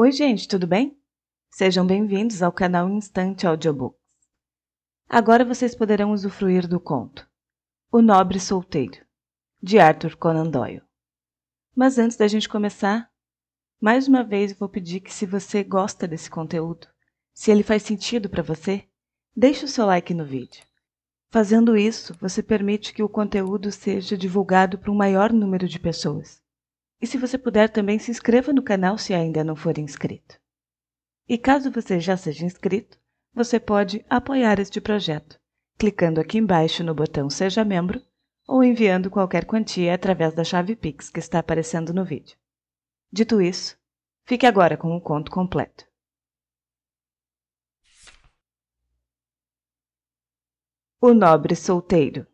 Oi, gente, tudo bem? Sejam bem-vindos ao canal Instante Audiobooks. Agora vocês poderão usufruir do conto O Nobre Solteiro, de Arthur Conan Doyle. Mas antes da gente começar, mais uma vez vou pedir que se você gosta desse conteúdo, se ele faz sentido para você, deixe o seu like no vídeo. Fazendo isso, você permite que o conteúdo seja divulgado para um maior número de pessoas e se você puder, também se inscreva no canal se ainda não for inscrito. E caso você já seja inscrito, você pode apoiar este projeto, clicando aqui embaixo no botão Seja Membro ou enviando qualquer quantia através da chave Pix que está aparecendo no vídeo. Dito isso, fique agora com o conto completo. O Nobre Solteiro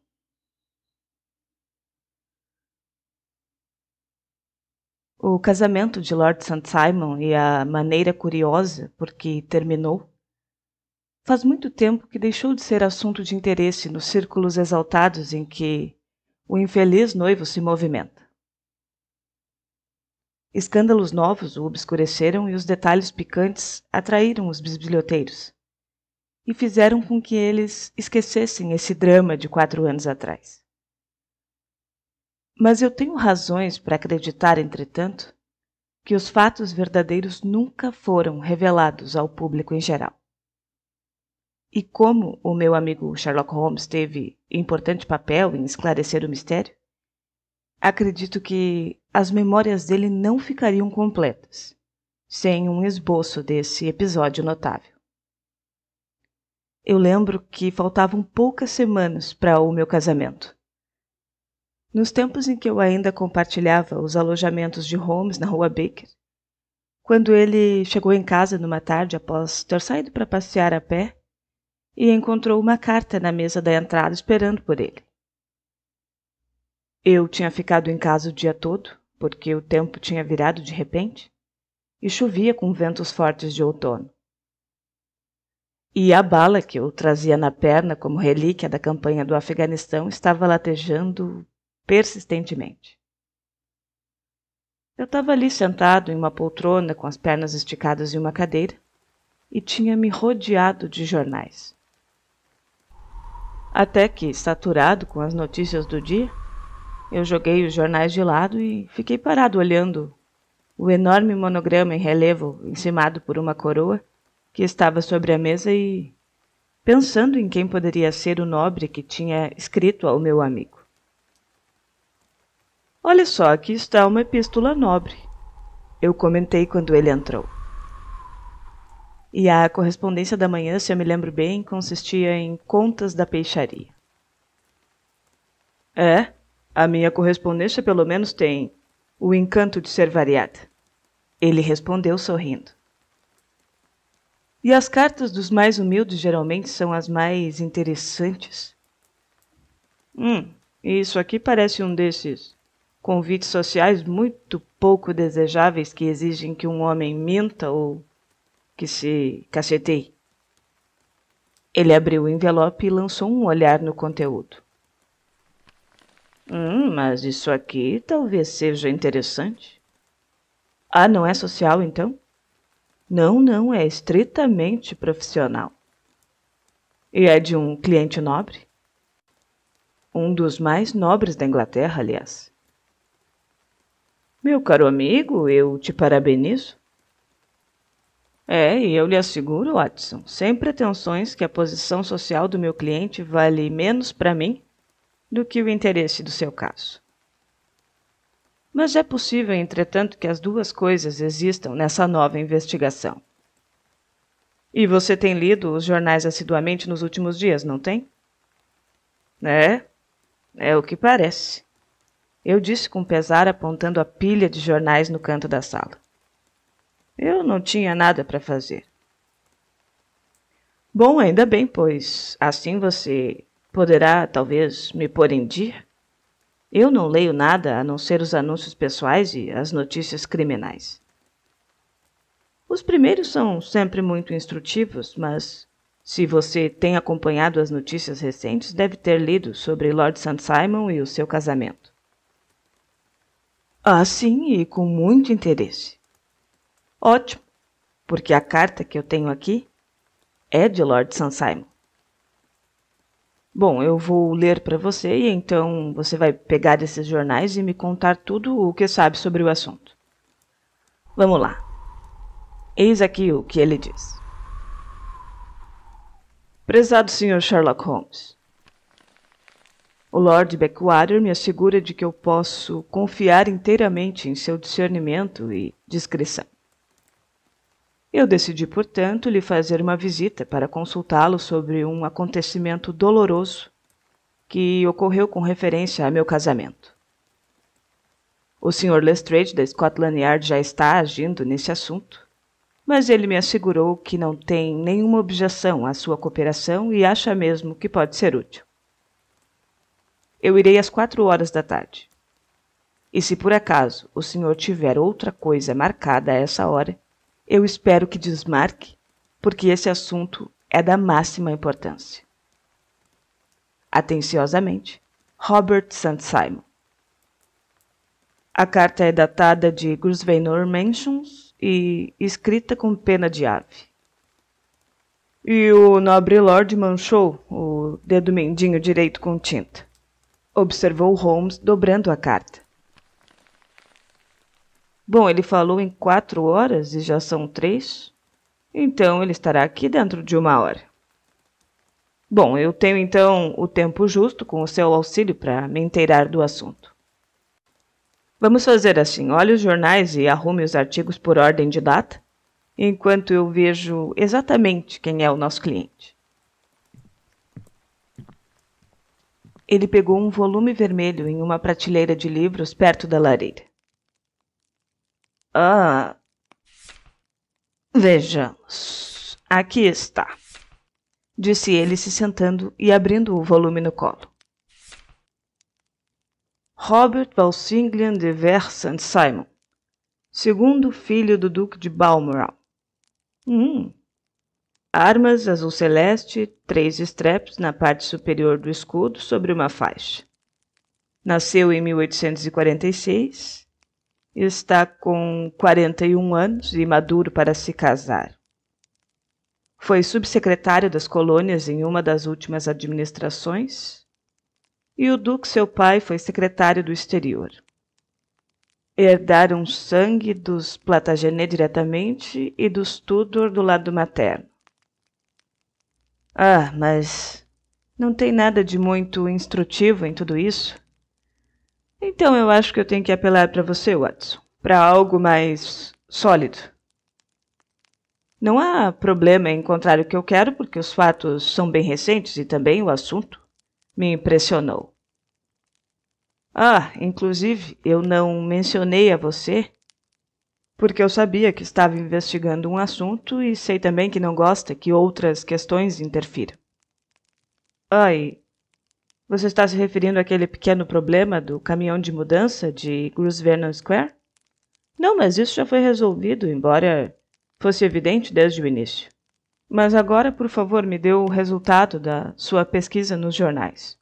O casamento de Lord St. Simon e a maneira curiosa por que terminou. Faz muito tempo que deixou de ser assunto de interesse nos círculos exaltados em que o infeliz noivo se movimenta. Escândalos novos o obscureceram e os detalhes picantes atraíram os bisbilhoteiros e fizeram com que eles esquecessem esse drama de quatro anos atrás. Mas eu tenho razões para acreditar, entretanto, que os fatos verdadeiros nunca foram revelados ao público em geral. E como o meu amigo Sherlock Holmes teve importante papel em esclarecer o mistério, acredito que as memórias dele não ficariam completas sem um esboço desse episódio notável. Eu lembro que faltavam poucas semanas para o meu casamento nos tempos em que eu ainda compartilhava os alojamentos de Holmes na rua Baker, quando ele chegou em casa numa tarde após ter saído para passear a pé e encontrou uma carta na mesa da entrada esperando por ele. Eu tinha ficado em casa o dia todo, porque o tempo tinha virado de repente e chovia com ventos fortes de outono. E a bala que eu trazia na perna como relíquia da campanha do Afeganistão estava latejando persistentemente. Eu estava ali sentado em uma poltrona com as pernas esticadas em uma cadeira e tinha me rodeado de jornais. Até que, saturado com as notícias do dia, eu joguei os jornais de lado e fiquei parado olhando o enorme monograma em relevo encimado por uma coroa que estava sobre a mesa e pensando em quem poderia ser o nobre que tinha escrito ao meu amigo. Olha só, aqui está uma epístola nobre. Eu comentei quando ele entrou. E a correspondência da manhã, se eu me lembro bem, consistia em contas da peixaria. É, a minha correspondência pelo menos tem o encanto de ser variada. Ele respondeu sorrindo. E as cartas dos mais humildes geralmente são as mais interessantes. Hum, isso aqui parece um desses convites sociais muito pouco desejáveis que exigem que um homem minta ou que se caceteie. Ele abriu o envelope e lançou um olhar no conteúdo. Hum, mas isso aqui talvez seja interessante. Ah, não é social então? Não, não, é estritamente profissional. E é de um cliente nobre? Um dos mais nobres da Inglaterra, aliás. Meu caro amigo, eu te parabenizo. É, e eu lhe asseguro, Watson, sem pretensões que a posição social do meu cliente vale menos para mim do que o interesse do seu caso. Mas é possível, entretanto, que as duas coisas existam nessa nova investigação. E você tem lido os jornais assiduamente nos últimos dias, não tem? É, é o que parece. Eu disse com pesar, apontando a pilha de jornais no canto da sala. Eu não tinha nada para fazer. Bom, ainda bem, pois assim você poderá, talvez, me pôr em dia. Eu não leio nada a não ser os anúncios pessoais e as notícias criminais. Os primeiros são sempre muito instrutivos, mas se você tem acompanhado as notícias recentes, deve ter lido sobre Lord St. Simon e o seu casamento. Ah, sim, e com muito interesse. Ótimo, porque a carta que eu tenho aqui é de Lord Simon. Bom, eu vou ler para você e então você vai pegar esses jornais e me contar tudo o que sabe sobre o assunto. Vamos lá. Eis aqui o que ele diz. Prezado Sr. Sherlock Holmes, o Lord Beckwourth me assegura de que eu posso confiar inteiramente em seu discernimento e discrição. Eu decidi, portanto, lhe fazer uma visita para consultá-lo sobre um acontecimento doloroso que ocorreu com referência a meu casamento. O Sr. Lestrade da Scotland Yard já está agindo nesse assunto, mas ele me assegurou que não tem nenhuma objeção à sua cooperação e acha mesmo que pode ser útil. Eu irei às quatro horas da tarde. E se por acaso o senhor tiver outra coisa marcada a essa hora, eu espero que desmarque, porque esse assunto é da máxima importância. Atenciosamente, Robert St. Simon. A carta é datada de Grosvenor Mansions e escrita com pena de ave. E o nobre Lord manchou o dedo mindinho direito com tinta observou Holmes dobrando a carta. Bom, ele falou em quatro horas e já são três. Então ele estará aqui dentro de uma hora. Bom, eu tenho então o tempo justo com o seu auxílio para me inteirar do assunto. Vamos fazer assim: olhe os jornais e arrume os artigos por ordem de data, enquanto eu vejo exatamente quem é o nosso cliente. Ele pegou um volume vermelho em uma prateleira de livros perto da lareira. Ah. Vejamos. Aqui está. Disse ele, se sentando e abrindo o volume no colo. Robert Walsingham de Versant Simon, segundo filho do Duque de Balmoral. Hum, Armas azul celeste, três estreps na parte superior do escudo sobre uma faixa. Nasceu em 1846, está com 41 anos e maduro para se casar. Foi subsecretário das colônias em uma das últimas administrações e o Duque, seu pai, foi secretário do exterior. Herdaram sangue dos Plantagenet diretamente e dos Tudor do lado materno. Ah, mas não tem nada de muito instrutivo em tudo isso. Então eu acho que eu tenho que apelar para você, Watson, para algo mais sólido. Não há problema em encontrar o que eu quero, porque os fatos são bem recentes e também o assunto me impressionou. Ah, inclusive, eu não mencionei a você porque eu sabia que estava investigando um assunto e sei também que não gosta que outras questões interfiram. Ai, você está se referindo àquele pequeno problema do caminhão de mudança de Cruz Vernon Square? Não, mas isso já foi resolvido, embora fosse evidente desde o início. Mas agora, por favor, me dê o resultado da sua pesquisa nos jornais.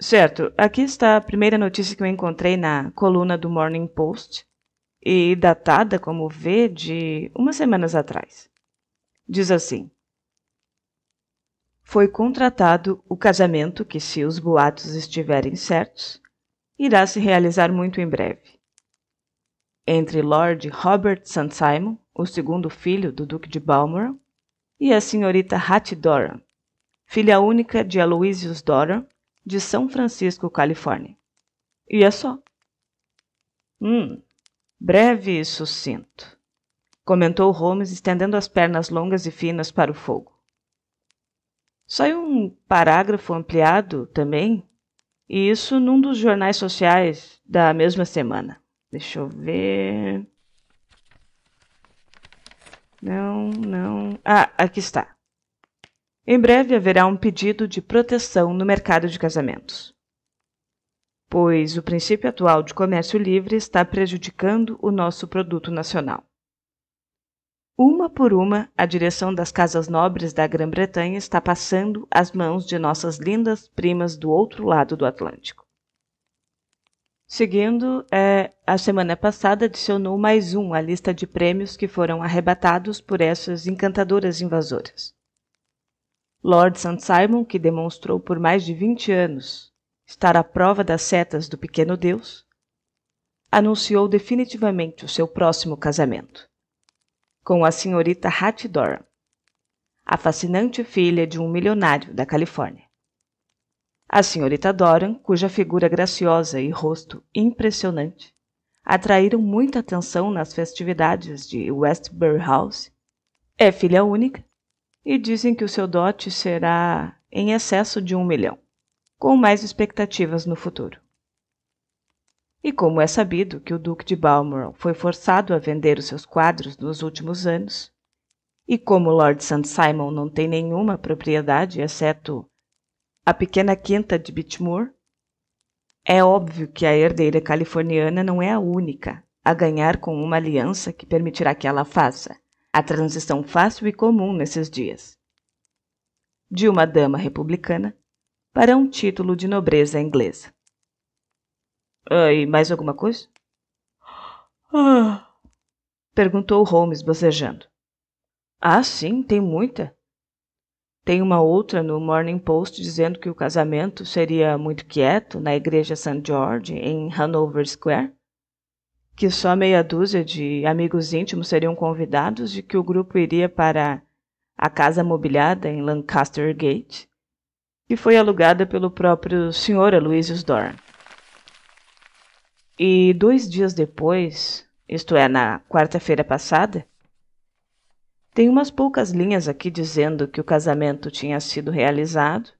Certo, aqui está a primeira notícia que eu encontrei na coluna do Morning Post, e datada, como vê, de umas semanas atrás. Diz assim: Foi contratado o casamento que, se os boatos estiverem certos, irá se realizar muito em breve. Entre Lord Robert St. Simon, o segundo filho do Duque de Balmoral, e a senhorita Hattie Doran, filha única de Aloysius Doran, de São Francisco, Califórnia. E é só. Hum, Breve e sucinto, comentou Holmes, estendendo as pernas longas e finas para o fogo. Só um parágrafo ampliado também, e isso num dos jornais sociais da mesma semana. Deixa eu ver. Não, não. Ah, aqui está. Em breve haverá um pedido de proteção no mercado de casamentos pois o princípio atual de comércio livre está prejudicando o nosso produto nacional. Uma por uma, a direção das casas nobres da Grã-Bretanha está passando às mãos de nossas lindas primas do outro lado do Atlântico. Seguindo, é, a semana passada adicionou mais um à lista de prêmios que foram arrebatados por essas encantadoras invasoras. Lord St. Simon, que demonstrou por mais de 20 anos estar à prova das setas do pequeno Deus, anunciou definitivamente o seu próximo casamento com a senhorita Hattie Doran, a fascinante filha de um milionário da Califórnia. A senhorita Doran, cuja figura graciosa e rosto impressionante atraíram muita atenção nas festividades de Westbury House, é filha única e dizem que o seu dote será em excesso de um milhão com mais expectativas no futuro. E como é sabido que o Duque de Balmoral foi forçado a vender os seus quadros nos últimos anos, e como Lord St. Simon não tem nenhuma propriedade exceto a pequena quinta de Bitmoor, é óbvio que a herdeira californiana não é a única a ganhar com uma aliança que permitirá que ela faça a transição fácil e comum nesses dias. De uma dama republicana para um título de nobreza inglesa. Ah, e mais alguma coisa? Ah, perguntou Holmes, bocejando. Ah, sim, tem muita. Tem uma outra no Morning Post dizendo que o casamento seria muito quieto na igreja St. George, em Hanover Square, que só meia dúzia de amigos íntimos seriam convidados e que o grupo iria para a casa mobiliada em Lancaster Gate, que foi alugada pelo próprio Sr. Aloysius Dorn. E dois dias depois, isto é, na quarta-feira passada, tem umas poucas linhas aqui dizendo que o casamento tinha sido realizado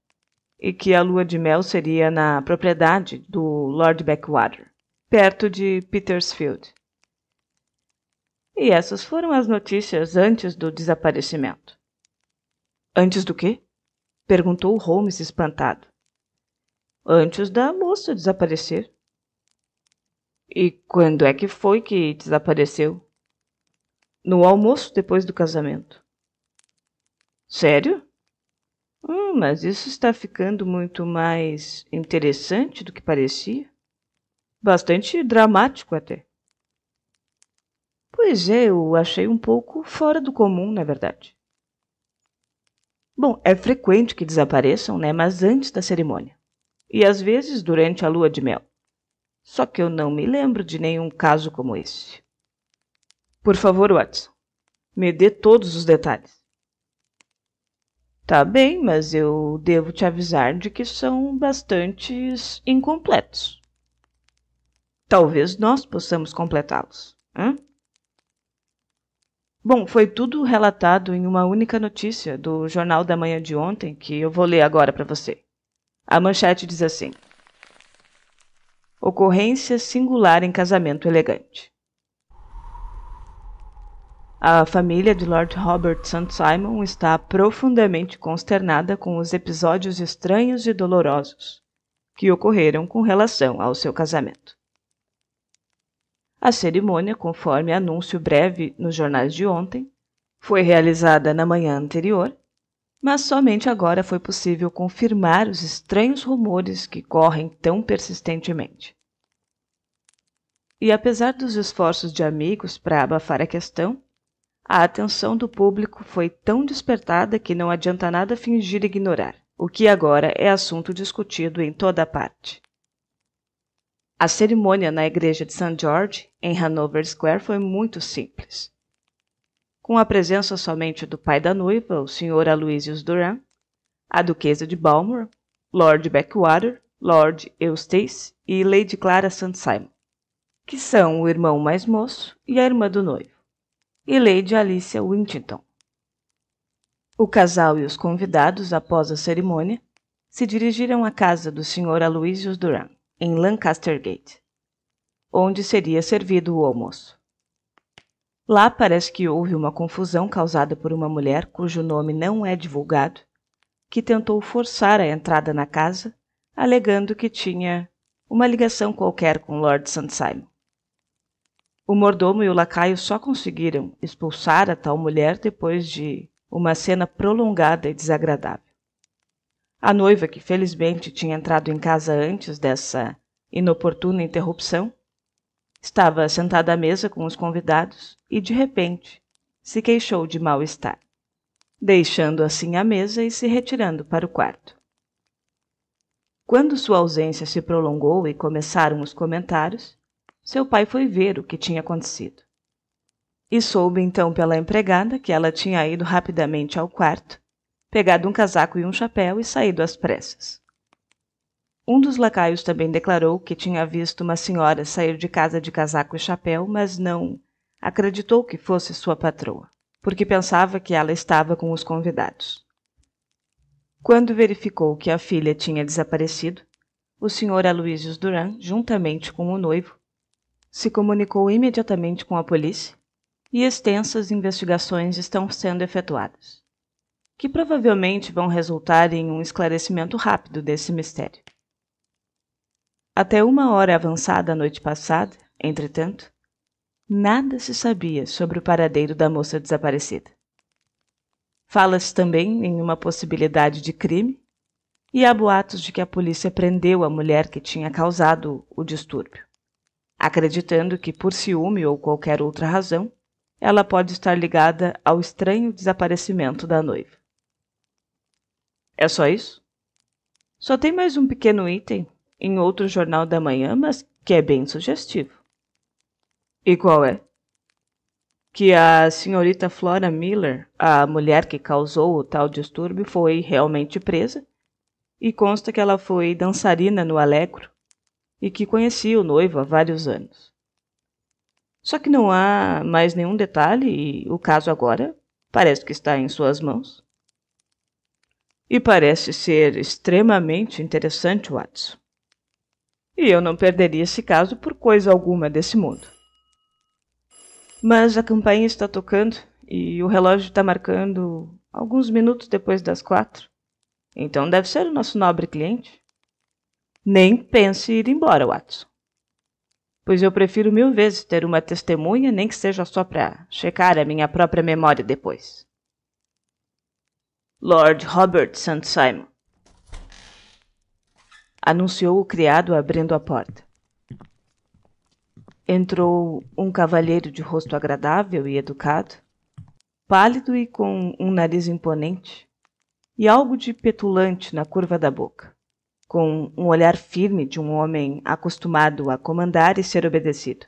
e que a lua de mel seria na propriedade do Lord Backwater, perto de Petersfield. E essas foram as notícias antes do desaparecimento. Antes do quê? Perguntou Holmes espantado. Antes da moça desaparecer. E quando é que foi que desapareceu? No almoço depois do casamento. Sério? Hum, mas isso está ficando muito mais interessante do que parecia. Bastante dramático até. Pois é, eu achei um pouco fora do comum, na verdade. Bom, é frequente que desapareçam, né? Mas antes da cerimônia. E às vezes durante a lua de mel. Só que eu não me lembro de nenhum caso como esse. Por favor, Watson, me dê todos os detalhes. Tá bem, mas eu devo te avisar de que são bastante incompletos. Talvez nós possamos completá-los. Hã? Bom, foi tudo relatado em uma única notícia do Jornal da Manhã de ontem, que eu vou ler agora para você. A manchete diz assim: Ocorrência singular em casamento elegante. A família de Lord Robert St. Simon está profundamente consternada com os episódios estranhos e dolorosos que ocorreram com relação ao seu casamento. A cerimônia, conforme anúncio breve nos jornais de ontem, foi realizada na manhã anterior, mas somente agora foi possível confirmar os estranhos rumores que correm tão persistentemente. E apesar dos esforços de amigos para abafar a questão, a atenção do público foi tão despertada que não adianta nada fingir ignorar, o que agora é assunto discutido em toda parte. A cerimônia na igreja de St. George, em Hanover Square, foi muito simples. Com a presença somente do pai da noiva, o Sr. Aloysius Duran, a duquesa de Balmor, Lord Beckwater, Lord Eustace e Lady Clara St. Simon, que são o irmão mais moço e a irmã do noivo, e Lady Alicia Wintington. O casal e os convidados, após a cerimônia, se dirigiram à casa do Sr. Aloysius Duran em Lancaster Gate, onde seria servido o almoço. Lá parece que houve uma confusão causada por uma mulher cujo nome não é divulgado, que tentou forçar a entrada na casa, alegando que tinha uma ligação qualquer com Lord St. Simon. O mordomo e o lacaio só conseguiram expulsar a tal mulher depois de uma cena prolongada e desagradável. A noiva, que felizmente tinha entrado em casa antes dessa inoportuna interrupção, estava sentada à mesa com os convidados e, de repente, se queixou de mal-estar, deixando assim a mesa e se retirando para o quarto. Quando sua ausência se prolongou e começaram os comentários, seu pai foi ver o que tinha acontecido. E soube então pela empregada que ela tinha ido rapidamente ao quarto pegado um casaco e um chapéu e saído às pressas. Um dos lacaios também declarou que tinha visto uma senhora sair de casa de casaco e chapéu, mas não acreditou que fosse sua patroa, porque pensava que ela estava com os convidados. Quando verificou que a filha tinha desaparecido, o senhor Aloysius Duran, juntamente com o noivo, se comunicou imediatamente com a polícia e extensas investigações estão sendo efetuadas que provavelmente vão resultar em um esclarecimento rápido desse mistério. Até uma hora avançada a noite passada, entretanto, nada se sabia sobre o paradeiro da moça desaparecida. Fala-se também em uma possibilidade de crime e há boatos de que a polícia prendeu a mulher que tinha causado o distúrbio, acreditando que, por ciúme ou qualquer outra razão, ela pode estar ligada ao estranho desaparecimento da noiva. É só isso? Só tem mais um pequeno item em outro jornal da manhã, mas que é bem sugestivo. E qual é? Que a senhorita Flora Miller, a mulher que causou o tal distúrbio, foi realmente presa, e consta que ela foi dançarina no Alegro e que conhecia o noivo há vários anos. Só que não há mais nenhum detalhe e o caso agora parece que está em suas mãos. E parece ser extremamente interessante, Watson. E eu não perderia esse caso por coisa alguma desse mundo. Mas a campainha está tocando e o relógio está marcando alguns minutos depois das quatro. Então deve ser o nosso nobre cliente. Nem pense em ir embora, Watson. Pois eu prefiro mil vezes ter uma testemunha, nem que seja só para checar a minha própria memória depois. Lord Robert St. Simon. Anunciou o criado abrindo a porta. Entrou um cavalheiro de rosto agradável e educado, pálido e com um nariz imponente, e algo de petulante na curva da boca, com um olhar firme de um homem acostumado a comandar e ser obedecido.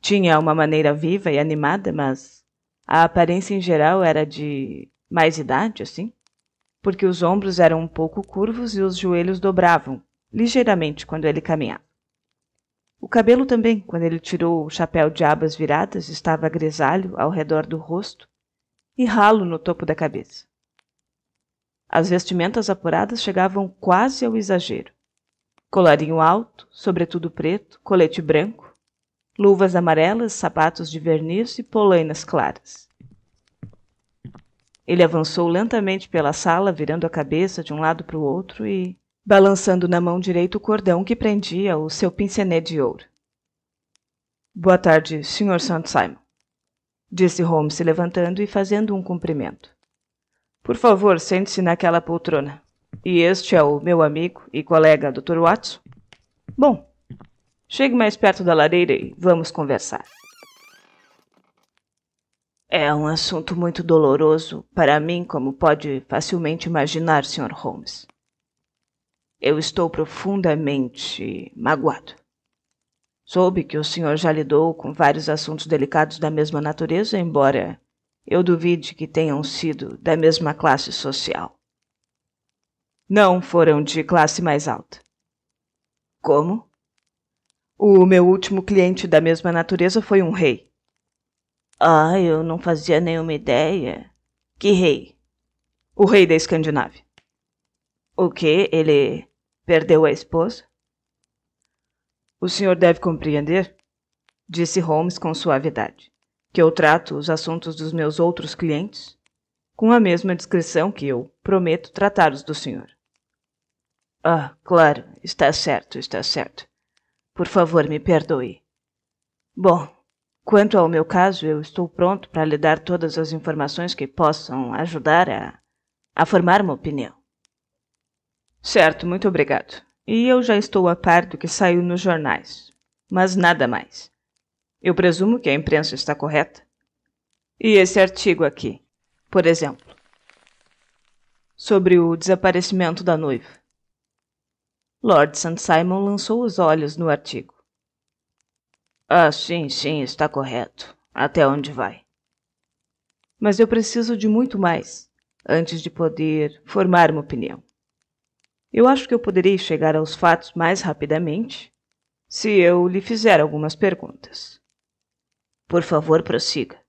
Tinha uma maneira viva e animada, mas a aparência em geral era de mais idade, assim, porque os ombros eram um pouco curvos e os joelhos dobravam ligeiramente quando ele caminhava. O cabelo também, quando ele tirou o chapéu de abas viradas, estava grisalho ao redor do rosto e ralo no topo da cabeça. As vestimentas apuradas chegavam quase ao exagero. Colarinho alto, sobretudo preto, colete branco, luvas amarelas, sapatos de verniz e polainas claras. Ele avançou lentamente pela sala, virando a cabeça de um lado para o outro e balançando na mão direita o cordão que prendia o seu pincenê de ouro. Boa tarde, Sr. St. Simon, disse Holmes se levantando e fazendo um cumprimento. Por favor, sente-se naquela poltrona. E este é o meu amigo e colega Dr. Watson? Bom, chegue mais perto da lareira e vamos conversar. É um assunto muito doloroso para mim, como pode facilmente imaginar, Sr. Holmes. Eu estou profundamente magoado. Soube que o senhor já lidou com vários assuntos delicados da mesma natureza, embora eu duvide que tenham sido da mesma classe social. Não foram de classe mais alta. Como? O meu último cliente da mesma natureza foi um rei. Ah, eu não fazia nenhuma ideia. Que rei? O rei da Escandinávia. O que? Ele perdeu a esposa? O senhor deve compreender, disse Holmes com suavidade, que eu trato os assuntos dos meus outros clientes com a mesma discrição que eu prometo tratar os do senhor. Ah, claro, está certo, está certo. Por favor, me perdoe. Bom, Quanto ao meu caso, eu estou pronto para lhe dar todas as informações que possam ajudar a, a formar uma opinião. Certo, muito obrigado. E eu já estou a par do que saiu nos jornais, mas nada mais. Eu presumo que a imprensa está correta. E esse artigo aqui, por exemplo, sobre o desaparecimento da noiva. Lord St. Simon lançou os olhos no artigo. Ah, sim, sim, está correto. Até onde vai? Mas eu preciso de muito mais antes de poder formar uma opinião. Eu acho que eu poderei chegar aos fatos mais rapidamente se eu lhe fizer algumas perguntas. Por favor, prossiga.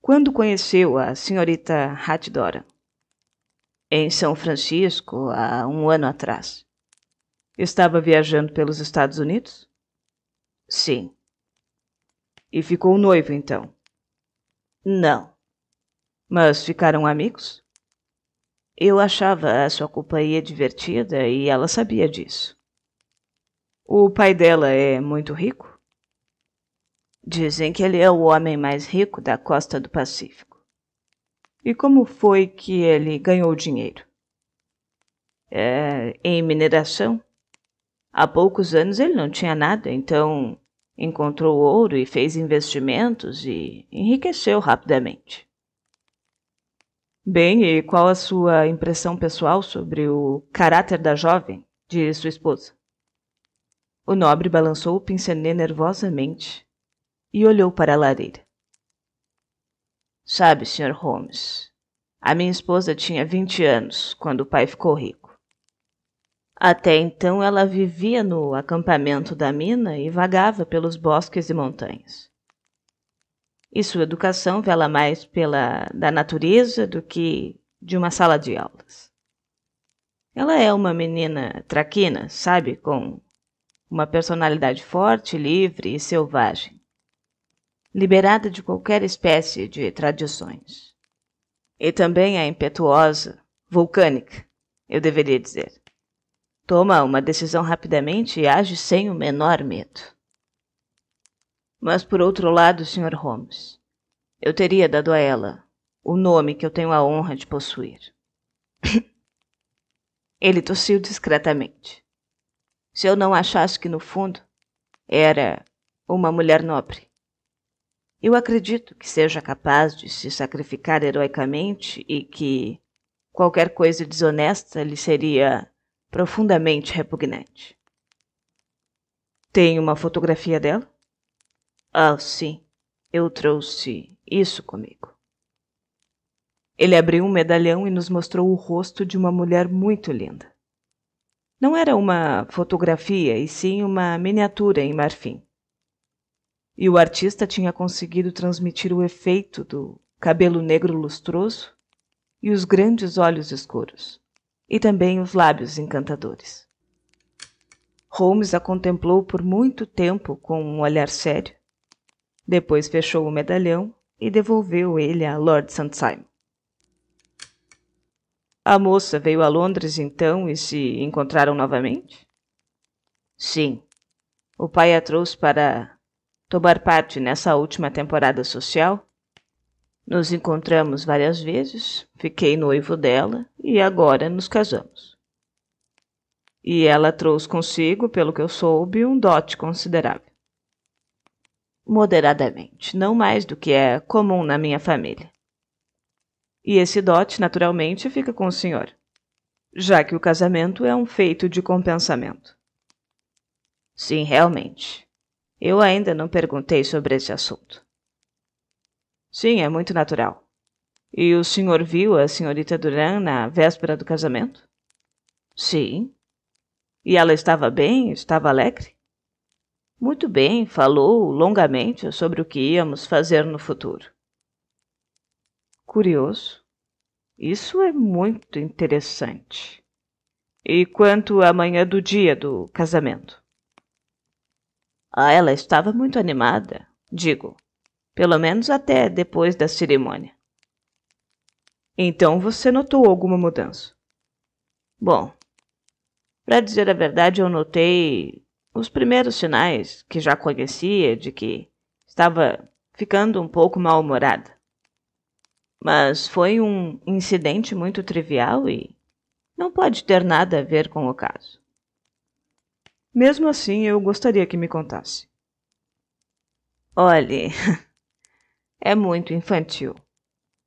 Quando conheceu a senhorita Dora? Em São Francisco, há um ano atrás. Estava viajando pelos Estados Unidos? Sim. E ficou noivo então? Não. Mas ficaram amigos? Eu achava a sua companhia divertida e ela sabia disso. O pai dela é muito rico? Dizem que ele é o homem mais rico da costa do Pacífico. E como foi que ele ganhou dinheiro? É, em mineração? Há poucos anos ele não tinha nada, então Encontrou ouro e fez investimentos e enriqueceu rapidamente. Bem, e qual a sua impressão pessoal sobre o caráter da jovem? de sua esposa. O nobre balançou o pincenê nervosamente e olhou para a lareira. Sabe, Sr. Holmes, a minha esposa tinha 20 anos quando o pai ficou rico. Até então ela vivia no acampamento da mina e vagava pelos bosques e montanhas. E sua educação vela mais pela da natureza do que de uma sala de aulas. Ela é uma menina traquina, sabe, com uma personalidade forte, livre e selvagem, liberada de qualquer espécie de tradições. E também é impetuosa, vulcânica, eu deveria dizer. Toma uma decisão rapidamente e age sem o menor medo. Mas por outro lado, Sr. Holmes, eu teria dado a ela o nome que eu tenho a honra de possuir. Ele tossiu discretamente. Se eu não achasse que no fundo era uma mulher nobre. Eu acredito que seja capaz de se sacrificar heroicamente e que qualquer coisa desonesta lhe seria profundamente repugnante. Tem uma fotografia dela? Ah, sim. Eu trouxe isso comigo. Ele abriu um medalhão e nos mostrou o rosto de uma mulher muito linda. Não era uma fotografia, e sim uma miniatura em marfim. E o artista tinha conseguido transmitir o efeito do cabelo negro lustroso e os grandes olhos escuros e também os lábios encantadores. Holmes a contemplou por muito tempo com um olhar sério. Depois fechou o medalhão e devolveu ele a Lord St. Simon. A moça veio a Londres então e se encontraram novamente? Sim. O pai a trouxe para tomar parte nessa última temporada social nos encontramos várias vezes, fiquei noivo dela e agora nos casamos. E ela trouxe consigo, pelo que eu soube, um dote considerável. Moderadamente, não mais do que é comum na minha família. E esse dote, naturalmente, fica com o senhor, já que o casamento é um feito de compensamento. Sim, realmente. Eu ainda não perguntei sobre esse assunto. Sim, é muito natural. E o senhor viu a senhorita Duran na véspera do casamento? Sim. E ela estava bem? Estava alegre? Muito bem, falou longamente sobre o que íamos fazer no futuro. Curioso. Isso é muito interessante. E quanto à manhã do dia do casamento? Ah, ela estava muito animada. Digo, pelo menos até depois da cerimônia. Então você notou alguma mudança? Bom, para dizer a verdade, eu notei os primeiros sinais que já conhecia de que estava ficando um pouco mal-humorada. Mas foi um incidente muito trivial e não pode ter nada a ver com o caso. Mesmo assim, eu gostaria que me contasse. Olhe, é muito infantil.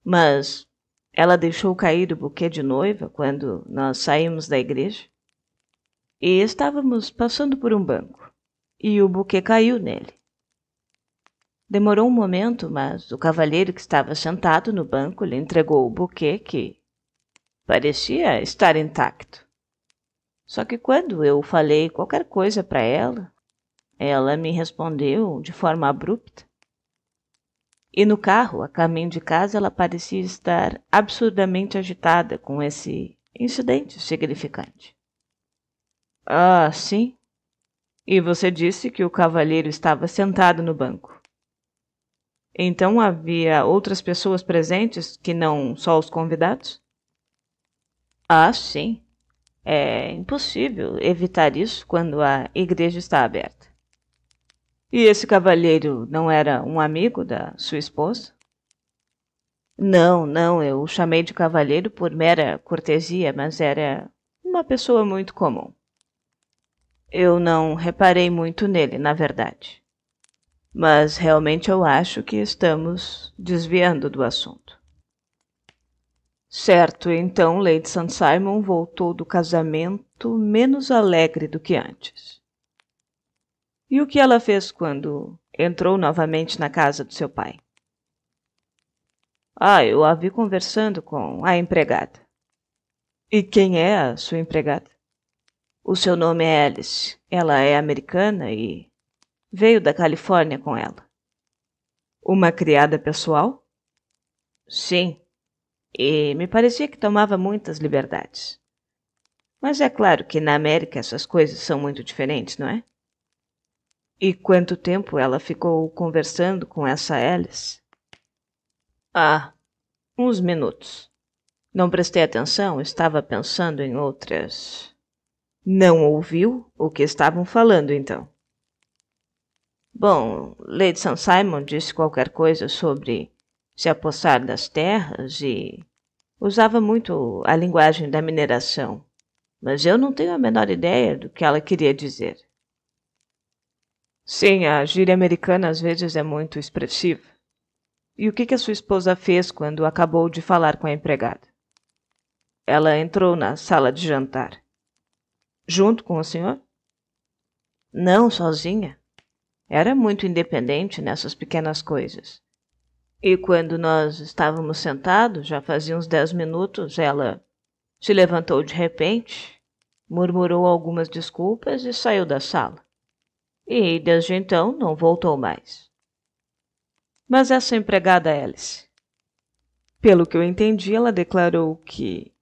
Mas ela deixou cair o buquê de noiva quando nós saímos da igreja e estávamos passando por um banco e o buquê caiu nele. Demorou um momento, mas o cavalheiro que estava sentado no banco lhe entregou o buquê que parecia estar intacto. Só que quando eu falei qualquer coisa para ela, ela me respondeu de forma abrupta e no carro, a caminho de casa, ela parecia estar absurdamente agitada com esse incidente significante. Ah, sim? E você disse que o cavalheiro estava sentado no banco. Então havia outras pessoas presentes que não só os convidados? Ah, sim. É impossível evitar isso quando a igreja está aberta. E esse cavalheiro não era um amigo da sua esposa? Não, não, eu o chamei de cavalheiro por mera cortesia, mas era uma pessoa muito comum. Eu não reparei muito nele, na verdade. Mas realmente eu acho que estamos desviando do assunto. Certo, então Lady St. Simon voltou do casamento menos alegre do que antes. E o que ela fez quando entrou novamente na casa do seu pai? Ah, eu a vi conversando com a empregada. E quem é a sua empregada? O seu nome é Alice. Ela é americana e veio da Califórnia com ela. Uma criada pessoal? Sim. E me parecia que tomava muitas liberdades. Mas é claro que na América essas coisas são muito diferentes, não é? E quanto tempo ela ficou conversando com essa Alice? Ah, uns minutos. Não prestei atenção, estava pensando em outras. Não ouviu o que estavam falando então? Bom, Lady St. Simon disse qualquer coisa sobre se apossar das terras e usava muito a linguagem da mineração, mas eu não tenho a menor ideia do que ela queria dizer. Sim, a gíria americana às vezes é muito expressiva. E o que, que a sua esposa fez quando acabou de falar com a empregada? Ela entrou na sala de jantar. Junto com o senhor? Não, sozinha. Era muito independente nessas pequenas coisas. E quando nós estávamos sentados, já fazia uns dez minutos, ela se levantou de repente, murmurou algumas desculpas e saiu da sala e desde então não voltou mais. Mas essa empregada Alice. Pelo que eu entendi, ela declarou que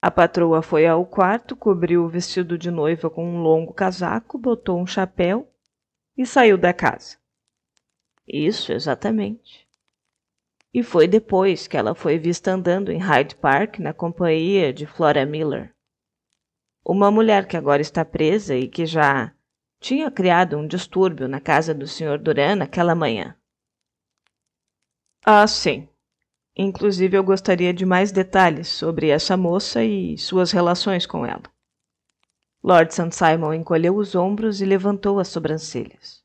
a patroa foi ao quarto, cobriu o vestido de noiva com um longo casaco, botou um chapéu e saiu da casa. Isso, exatamente. E foi depois que ela foi vista andando em Hyde Park na companhia de Flora Miller. Uma mulher que agora está presa e que já tinha criado um distúrbio na casa do Sr. Duran naquela manhã. Ah, sim. Inclusive, eu gostaria de mais detalhes sobre essa moça e suas relações com ela. Lord St. Simon encolheu os ombros e levantou as sobrancelhas.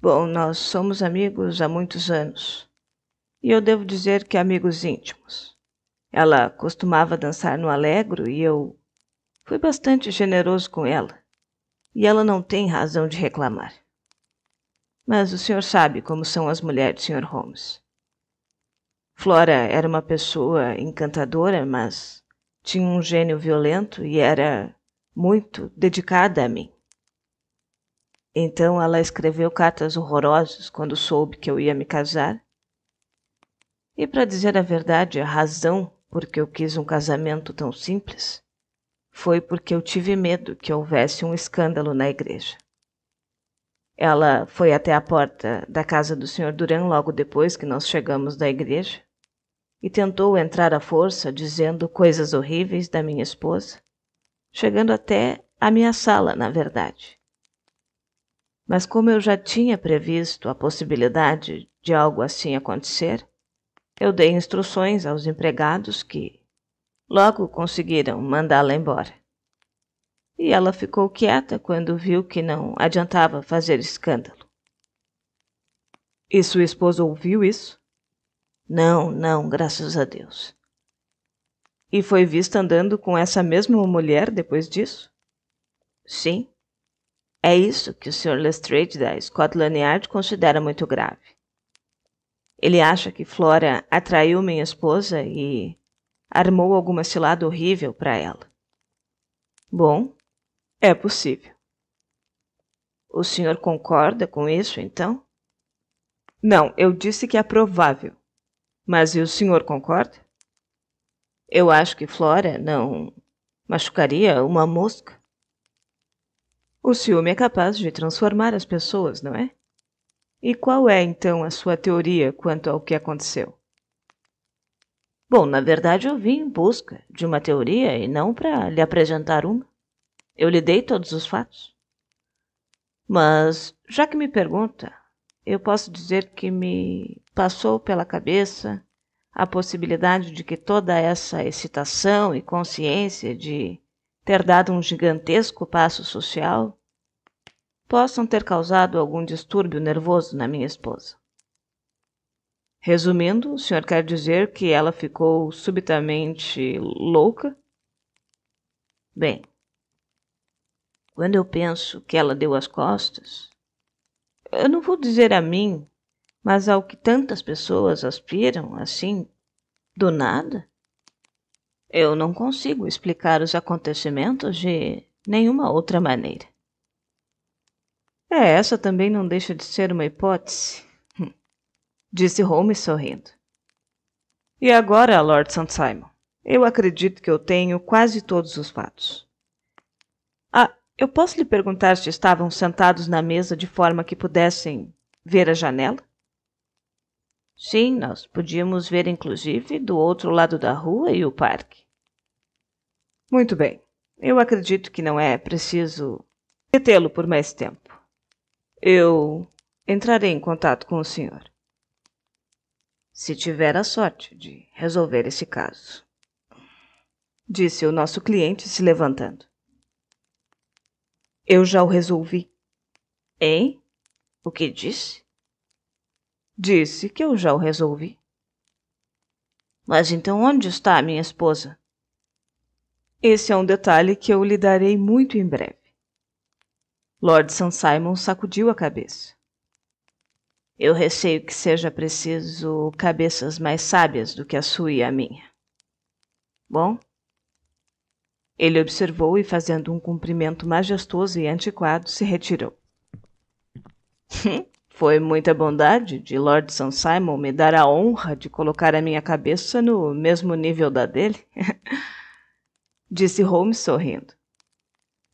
Bom, nós somos amigos há muitos anos. E eu devo dizer que amigos íntimos. Ela costumava dançar no Alegro e eu fui bastante generoso com ela e ela não tem razão de reclamar. Mas o senhor sabe como são as mulheres, Sr. Holmes. Flora era uma pessoa encantadora, mas tinha um gênio violento e era muito dedicada a mim. Então ela escreveu cartas horrorosas quando soube que eu ia me casar. E para dizer a verdade, a razão por que eu quis um casamento tão simples foi porque eu tive medo que houvesse um escândalo na igreja. Ela foi até a porta da casa do Sr. Duran logo depois que nós chegamos da igreja e tentou entrar à força dizendo coisas horríveis da minha esposa, chegando até a minha sala, na verdade. Mas como eu já tinha previsto a possibilidade de algo assim acontecer, eu dei instruções aos empregados que Logo conseguiram mandá-la embora. E ela ficou quieta quando viu que não adiantava fazer escândalo. E sua esposa ouviu isso? Não, não, graças a Deus. E foi vista andando com essa mesma mulher depois disso? Sim. É isso que o Sr. Lestrade da Scotland Yard considera muito grave. Ele acha que Flora atraiu minha esposa e armou alguma cilada horrível para ela. Bom, é possível. O senhor concorda com isso, então? Não, eu disse que é provável. Mas o senhor concorda? Eu acho que Flora não machucaria uma mosca. O ciúme é capaz de transformar as pessoas, não é? E qual é então a sua teoria quanto ao que aconteceu? Bom, na verdade eu vim em busca de uma teoria e não para lhe apresentar uma. Eu lhe dei todos os fatos. Mas, já que me pergunta, eu posso dizer que me passou pela cabeça a possibilidade de que toda essa excitação e consciência de ter dado um gigantesco passo social possam ter causado algum distúrbio nervoso na minha esposa. Resumindo, o senhor quer dizer que ela ficou subitamente louca? Bem, quando eu penso que ela deu as costas, eu não vou dizer a mim, mas ao que tantas pessoas aspiram, assim, do nada, eu não consigo explicar os acontecimentos de nenhuma outra maneira. É, essa também não deixa de ser uma hipótese disse Holmes sorrindo. E agora, Lord St. Simon, eu acredito que eu tenho quase todos os fatos. Ah, eu posso lhe perguntar se estavam sentados na mesa de forma que pudessem ver a janela? Sim, nós podíamos ver inclusive do outro lado da rua e o parque. Muito bem. Eu acredito que não é preciso detê-lo por mais tempo. Eu entrarei em contato com o senhor se tiver a sorte de resolver esse caso. Disse o nosso cliente se levantando. Eu já o resolvi. Hein? O que disse? Disse que eu já o resolvi. Mas então onde está a minha esposa? Esse é um detalhe que eu lhe darei muito em breve. Lord St. Simon sacudiu a cabeça. Eu receio que seja preciso cabeças mais sábias do que a sua e a minha. Bom? Ele observou e, fazendo um cumprimento majestoso e antiquado, se retirou. Hum, foi muita bondade de Lord St. Simon me dar a honra de colocar a minha cabeça no mesmo nível da dele, disse Holmes sorrindo.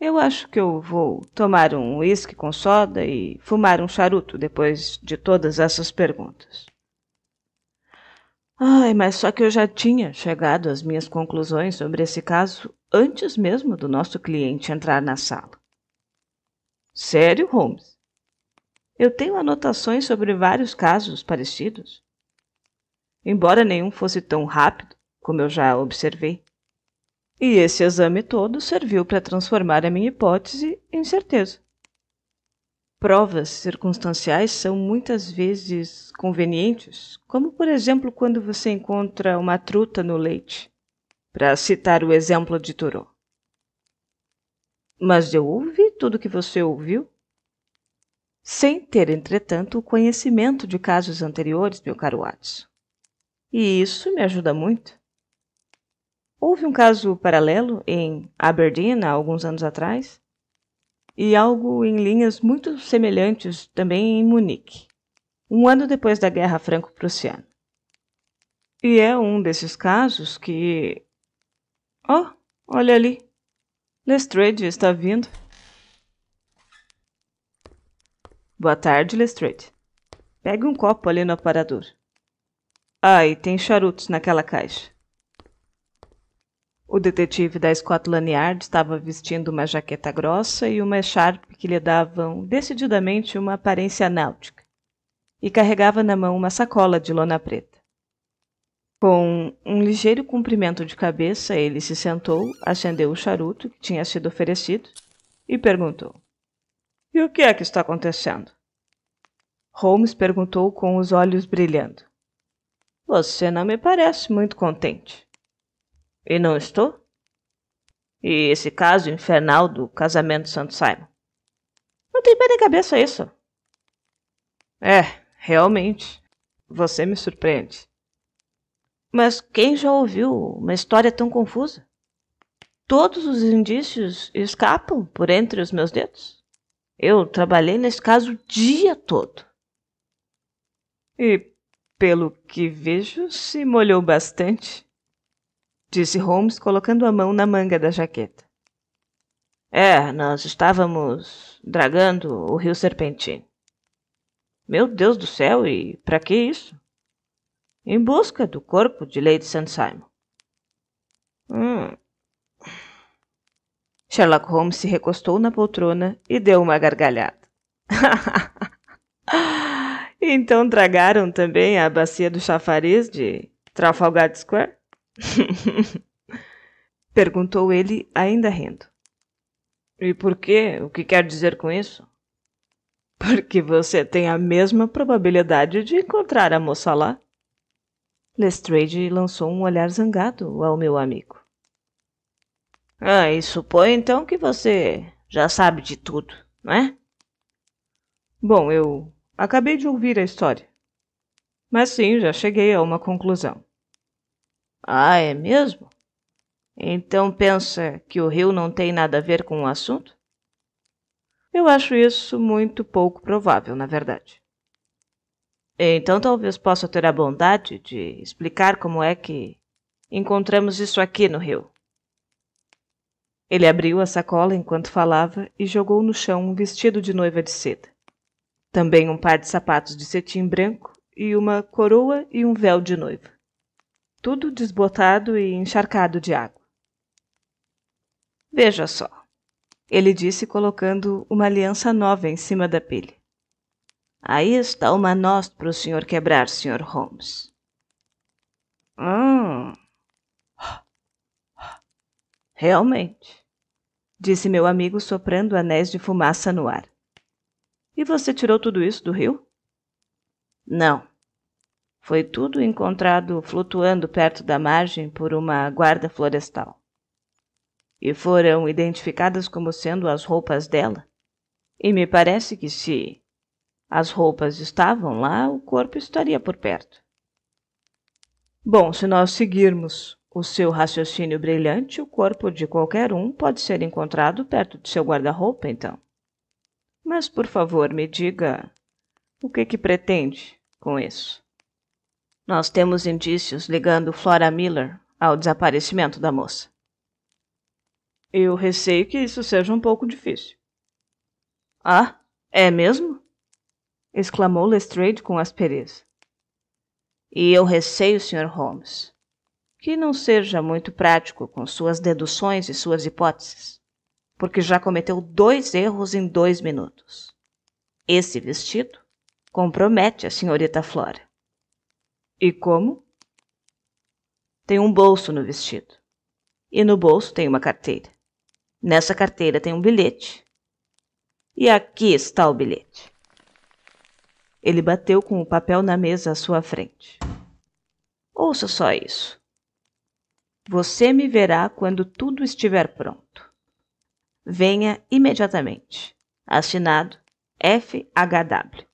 Eu acho que eu vou tomar um uísque com soda e fumar um charuto depois de todas essas perguntas. Ai, mas só que eu já tinha chegado às minhas conclusões sobre esse caso antes mesmo do nosso cliente entrar na sala. Sério, Holmes? Eu tenho anotações sobre vários casos parecidos. Embora nenhum fosse tão rápido como eu já observei, e esse exame todo serviu para transformar a minha hipótese em certeza. Provas circunstanciais são muitas vezes convenientes, como por exemplo quando você encontra uma truta no leite, para citar o exemplo de Thoreau. Mas eu ouvi tudo o que você ouviu, sem ter, entretanto, o conhecimento de casos anteriores, meu caro Watson. E isso me ajuda muito. Houve um caso paralelo em Aberdeen há alguns anos atrás e algo em linhas muito semelhantes também em Munique, um ano depois da Guerra Franco-Prussiana. E é um desses casos que. Oh, olha ali! Lestrade está vindo. Boa tarde, Lestrade. Pegue um copo ali no aparador. Ah, e tem charutos naquela caixa. O detetive da Scott Lanyard estava vestindo uma jaqueta grossa e uma echarpe que lhe davam decididamente uma aparência náutica, e carregava na mão uma sacola de lona preta. Com um ligeiro cumprimento de cabeça, ele se sentou, acendeu o charuto que tinha sido oferecido e perguntou: E o que é que está acontecendo? Holmes perguntou com os olhos brilhando: Você não me parece muito contente. E não estou? E esse caso infernal do casamento Santo Simon? Não tem pé nem cabeça isso. É, realmente. Você me surpreende. Mas quem já ouviu uma história tão confusa? Todos os indícios escapam por entre os meus dedos. Eu trabalhei nesse caso o dia todo. E, pelo que vejo, se molhou bastante disse Holmes, colocando a mão na manga da jaqueta. É, nós estávamos dragando o rio Serpentino. Meu Deus do céu, e para que isso? Em busca do corpo de Lady St. Simon. Hum. Sherlock Holmes se recostou na poltrona e deu uma gargalhada. então dragaram também a bacia do chafariz de Trafalgar Square? Perguntou ele, ainda rindo. E por quê? O que quer dizer com isso? Porque você tem a mesma probabilidade de encontrar a moça lá. Lestrade lançou um olhar zangado ao meu amigo. Ah, e supõe então que você já sabe de tudo, não é? Bom, eu acabei de ouvir a história. Mas sim, já cheguei a uma conclusão. Ah, é mesmo? Então pensa que o rio não tem nada a ver com o assunto? Eu acho isso muito pouco provável, na verdade. Então talvez possa ter a bondade de explicar como é que encontramos isso aqui no rio. Ele abriu a sacola enquanto falava e jogou no chão um vestido de noiva de seda. Também um par de sapatos de cetim branco e uma coroa e um véu de noiva tudo desbotado e encharcado de água. Veja só, ele disse colocando uma aliança nova em cima da pilha. Aí está uma noz para o senhor quebrar, senhor Holmes. Hum. Realmente, disse meu amigo soprando anéis de fumaça no ar. E você tirou tudo isso do rio? Não. Foi tudo encontrado flutuando perto da margem por uma guarda florestal. E foram identificadas como sendo as roupas dela. E me parece que se as roupas estavam lá, o corpo estaria por perto. Bom, se nós seguirmos o seu raciocínio brilhante, o corpo de qualquer um pode ser encontrado perto de seu guarda-roupa, então. Mas, por favor, me diga o que, que pretende com isso. Nós temos indícios ligando Flora Miller ao desaparecimento da moça. Eu receio que isso seja um pouco difícil. Ah, é mesmo? exclamou Lestrade com aspereza. E eu receio, Sr. Holmes, que não seja muito prático com suas deduções e suas hipóteses, porque já cometeu dois erros em dois minutos. Esse vestido compromete a senhorita Flora. E como? Tem um bolso no vestido. E no bolso tem uma carteira. Nessa carteira tem um bilhete. E aqui está o bilhete. Ele bateu com o papel na mesa à sua frente. Ouça só isso. Você me verá quando tudo estiver pronto. Venha imediatamente. Assinado FHW.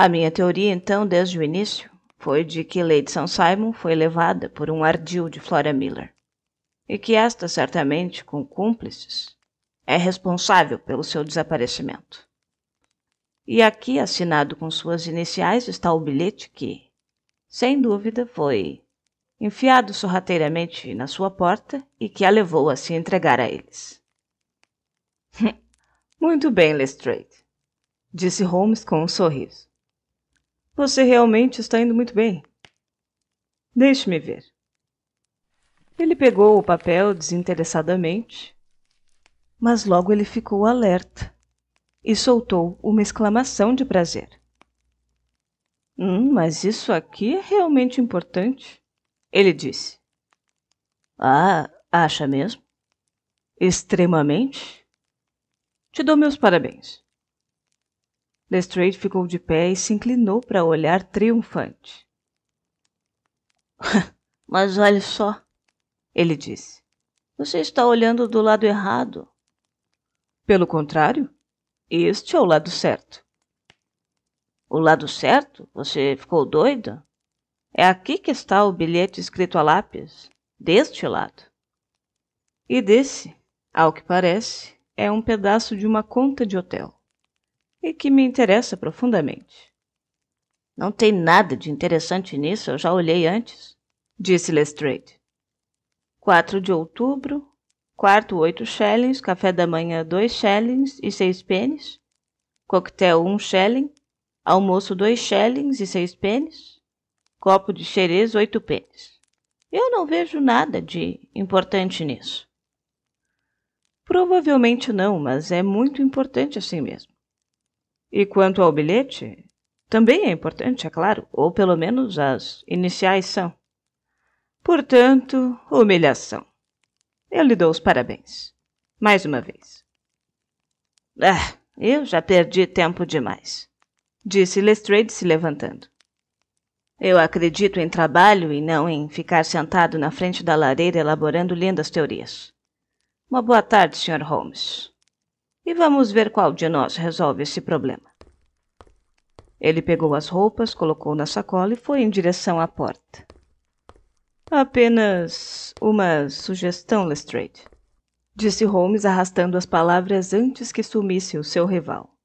A minha teoria, então, desde o início, foi de que Lady St. Simon foi levada por um ardil de Flora Miller, e que esta, certamente, com cúmplices, é responsável pelo seu desaparecimento. E aqui, assinado com suas iniciais, está o bilhete que, sem dúvida, foi enfiado sorrateiramente na sua porta e que a levou a se entregar a eles. Muito bem, Lestrade, disse Holmes com um sorriso. Você realmente está indo muito bem. Deixe-me ver. Ele pegou o papel desinteressadamente, mas logo ele ficou alerta e soltou uma exclamação de prazer. Hum, mas isso aqui é realmente importante, ele disse. Ah, acha mesmo? Extremamente? Te dou meus parabéns. Lestrade ficou de pé e se inclinou para olhar triunfante. Mas olhe só, ele disse. Você está olhando do lado errado. Pelo contrário, este é o lado certo. O lado certo? Você ficou doido? É aqui que está o bilhete escrito a lápis, deste lado. E desse, ao que parece, é um pedaço de uma conta de hotel e que me interessa profundamente. Não tem nada de interessante nisso, eu já olhei antes, disse Lestrade. 4 de outubro, quarto 8 shellings, café da manhã 2 shellings e 6 pênis, coquetel 1 shelling, almoço 2 shellings e 6 pênis, copo de xerez 8 pênis. Eu não vejo nada de importante nisso. Provavelmente não, mas é muito importante assim mesmo. E quanto ao bilhete? Também é importante, é claro, ou pelo menos as iniciais são. Portanto, humilhação. Eu lhe dou os parabéns. Mais uma vez. Ah, eu já perdi tempo demais, disse Lestrade se levantando. Eu acredito em trabalho e não em ficar sentado na frente da lareira elaborando lindas teorias. Uma boa tarde, Sr. Holmes e vamos ver qual de nós resolve esse problema. Ele pegou as roupas, colocou na sacola e foi em direção à porta. Apenas uma sugestão, Lestrade, disse Holmes, arrastando as palavras antes que sumisse o seu rival.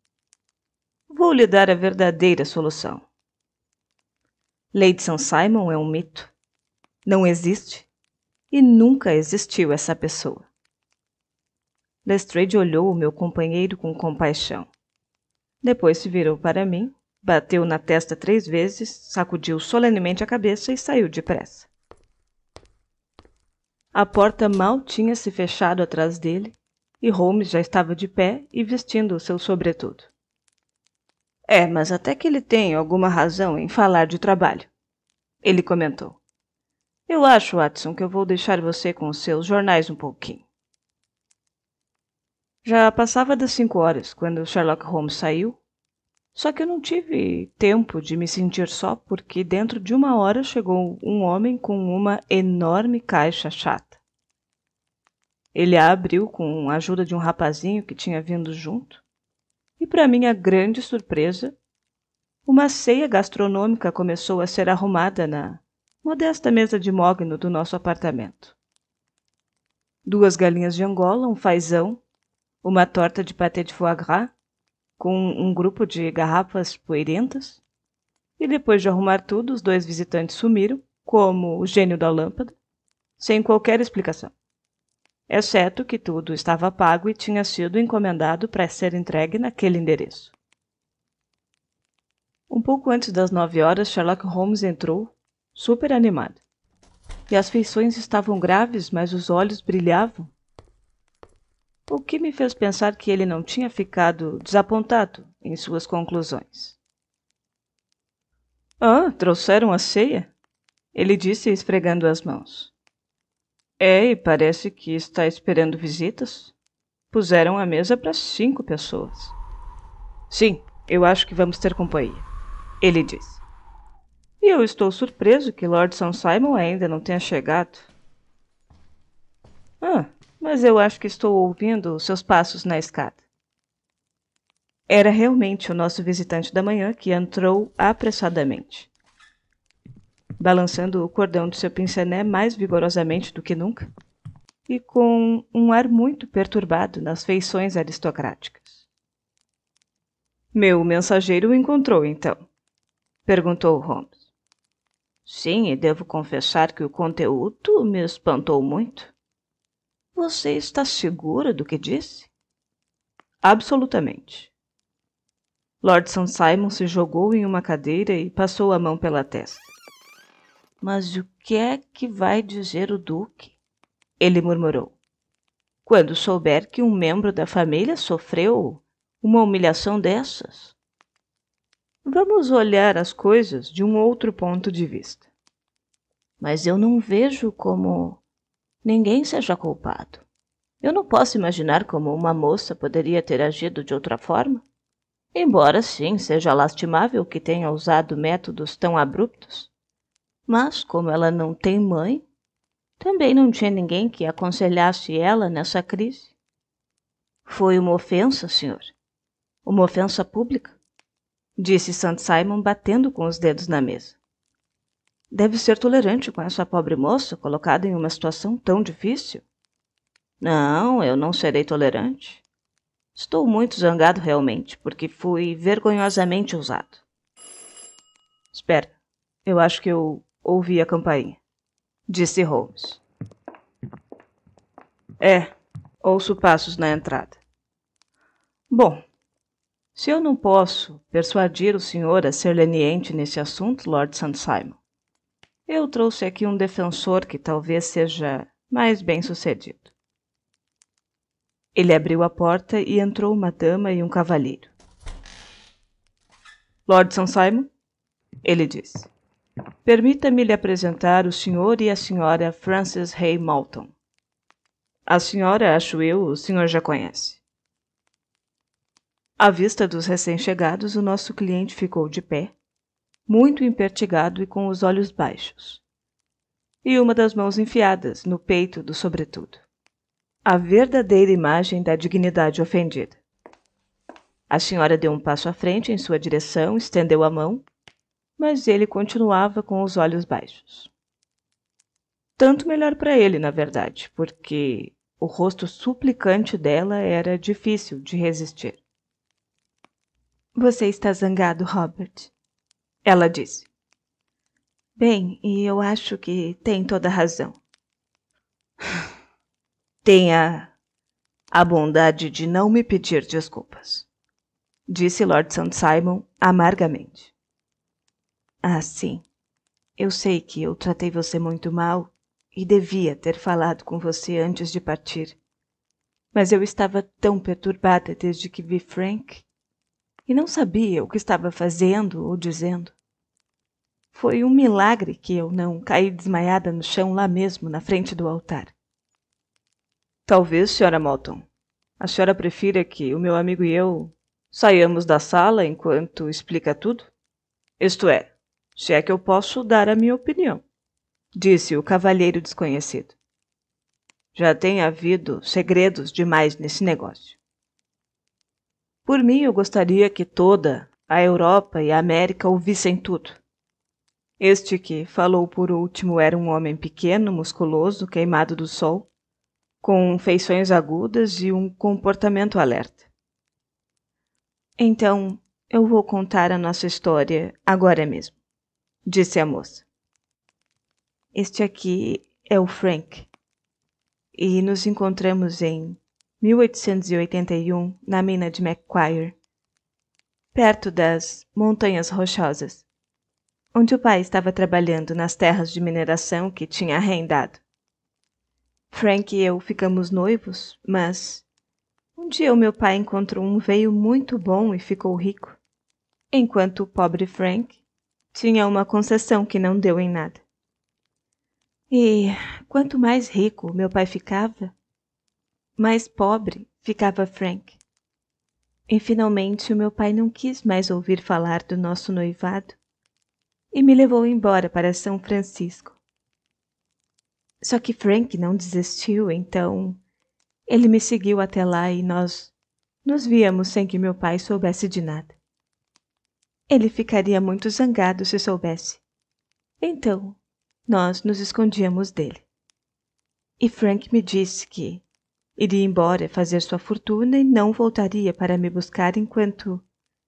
Vou lhe dar a verdadeira solução. Lady St. Simon é um mito. Não existe e nunca existiu essa pessoa. Lestrade olhou o meu companheiro com compaixão. Depois se virou para mim, bateu na testa três vezes, sacudiu solenemente a cabeça e saiu depressa. A porta mal tinha se fechado atrás dele e Holmes já estava de pé e vestindo o seu sobretudo. É, mas até que ele tem alguma razão em falar de trabalho, ele comentou. Eu acho, Watson, que eu vou deixar você com os seus jornais um pouquinho. Já passava das cinco horas quando Sherlock Holmes saiu, só que eu não tive tempo de me sentir só porque dentro de uma hora chegou um homem com uma enorme caixa chata. Ele a abriu com a ajuda de um rapazinho que tinha vindo junto, e para minha grande surpresa, uma ceia gastronômica começou a ser arrumada na modesta mesa de mogno do nosso apartamento. Duas galinhas de Angola, um fazão uma torta de pâté de foie gras com um grupo de garrafas poeirentas. E depois de arrumar tudo, os dois visitantes sumiram, como o gênio da lâmpada, sem qualquer explicação. Exceto que tudo estava pago e tinha sido encomendado para ser entregue naquele endereço. Um pouco antes das nove horas, Sherlock Holmes entrou, super animado. E as feições estavam graves, mas os olhos brilhavam o que me fez pensar que ele não tinha ficado desapontado em suas conclusões. Ah, trouxeram a ceia? Ele disse, esfregando as mãos. É, e parece que está esperando visitas. Puseram a mesa para cinco pessoas. Sim, eu acho que vamos ter companhia, ele disse. E eu estou surpreso que Lord São Simon ainda não tenha chegado. Ah, mas eu acho que estou ouvindo seus passos na escada. Era realmente o nosso visitante da manhã que entrou apressadamente, balançando o cordão do seu pincené mais vigorosamente do que nunca e com um ar muito perturbado nas feições aristocráticas. Meu mensageiro o encontrou então, perguntou Holmes. Sim, e devo confessar que o conteúdo me espantou muito. Você está segura do que disse? Absolutamente. Lord St. Simon se jogou em uma cadeira e passou a mão pela testa. Mas o que é que vai dizer o Duque? Ele murmurou. Quando souber que um membro da família sofreu uma humilhação dessas. Vamos olhar as coisas de um outro ponto de vista. Mas eu não vejo como ninguém seja culpado. Eu não posso imaginar como uma moça poderia ter agido de outra forma. Embora sim seja lastimável que tenha usado métodos tão abruptos. Mas, como ela não tem mãe, também não tinha ninguém que aconselhasse ela nessa crise. Foi uma ofensa, senhor. Uma ofensa pública, disse Saint Simon batendo com os dedos na mesa. Deve ser tolerante com essa pobre moça colocada em uma situação tão difícil. Não, eu não serei tolerante. Estou muito zangado realmente, porque fui vergonhosamente ousado. Espera, eu acho que eu ouvi a campainha, disse Holmes. É, ouço passos na entrada. Bom, se eu não posso persuadir o senhor a ser leniente nesse assunto, Lord St. Simon, eu trouxe aqui um defensor que talvez seja mais bem-sucedido. Ele abriu a porta e entrou uma dama e um cavalheiro. Lord São Simon? Ele disse. Permita-me lhe apresentar o senhor e a senhora Francis Hay Malton. A senhora, acho eu, o senhor já conhece. À vista dos recém-chegados, o nosso cliente ficou de pé, muito empertigado e com os olhos baixos, e uma das mãos enfiadas no peito do sobretudo. A verdadeira imagem da dignidade ofendida. A senhora deu um passo à frente em sua direção, estendeu a mão, mas ele continuava com os olhos baixos. Tanto melhor para ele, na verdade, porque o rosto suplicante dela era difícil de resistir. Você está zangado, Robert, ela disse. Bem, e eu acho que tem toda razão. Tenha a bondade de não me pedir desculpas, disse Lord St. Simon amargamente. Ah, sim. Eu sei que eu tratei você muito mal e devia ter falado com você antes de partir. Mas eu estava tão perturbada desde que vi Frank e não sabia o que estava fazendo ou dizendo. Foi um milagre que eu não caí desmaiada no chão lá mesmo, na frente do altar. Talvez, senhora Moulton, a senhora prefira que o meu amigo e eu saiamos da sala enquanto explica tudo? Isto é, se é que eu posso dar a minha opinião, disse o cavalheiro desconhecido. Já tem havido segredos demais nesse negócio. Por mim, eu gostaria que toda a Europa e a América ouvissem tudo. Este que falou por último era um homem pequeno, musculoso, queimado do sol, com feições agudas e um comportamento alerta. Então, eu vou contar a nossa história agora mesmo, disse a moça. Este aqui é o Frank, e nos encontramos em 1881, na mina de McQuire, perto das Montanhas Rochosas, onde o pai estava trabalhando nas terras de mineração que tinha arrendado. Frank e eu ficamos noivos, mas um dia o meu pai encontrou um veio muito bom e ficou rico, enquanto o pobre Frank tinha uma concessão que não deu em nada. E quanto mais rico meu pai ficava, mais pobre ficava Frank. E finalmente o meu pai não quis mais ouvir falar do nosso noivado e me levou embora para São Francisco. Só que Frank não desistiu, então ele me seguiu até lá e nós nos víamos sem que meu pai soubesse de nada. Ele ficaria muito zangado se soubesse. Então, nós nos escondíamos dele. E Frank me disse que Iria embora fazer sua fortuna e não voltaria para me buscar enquanto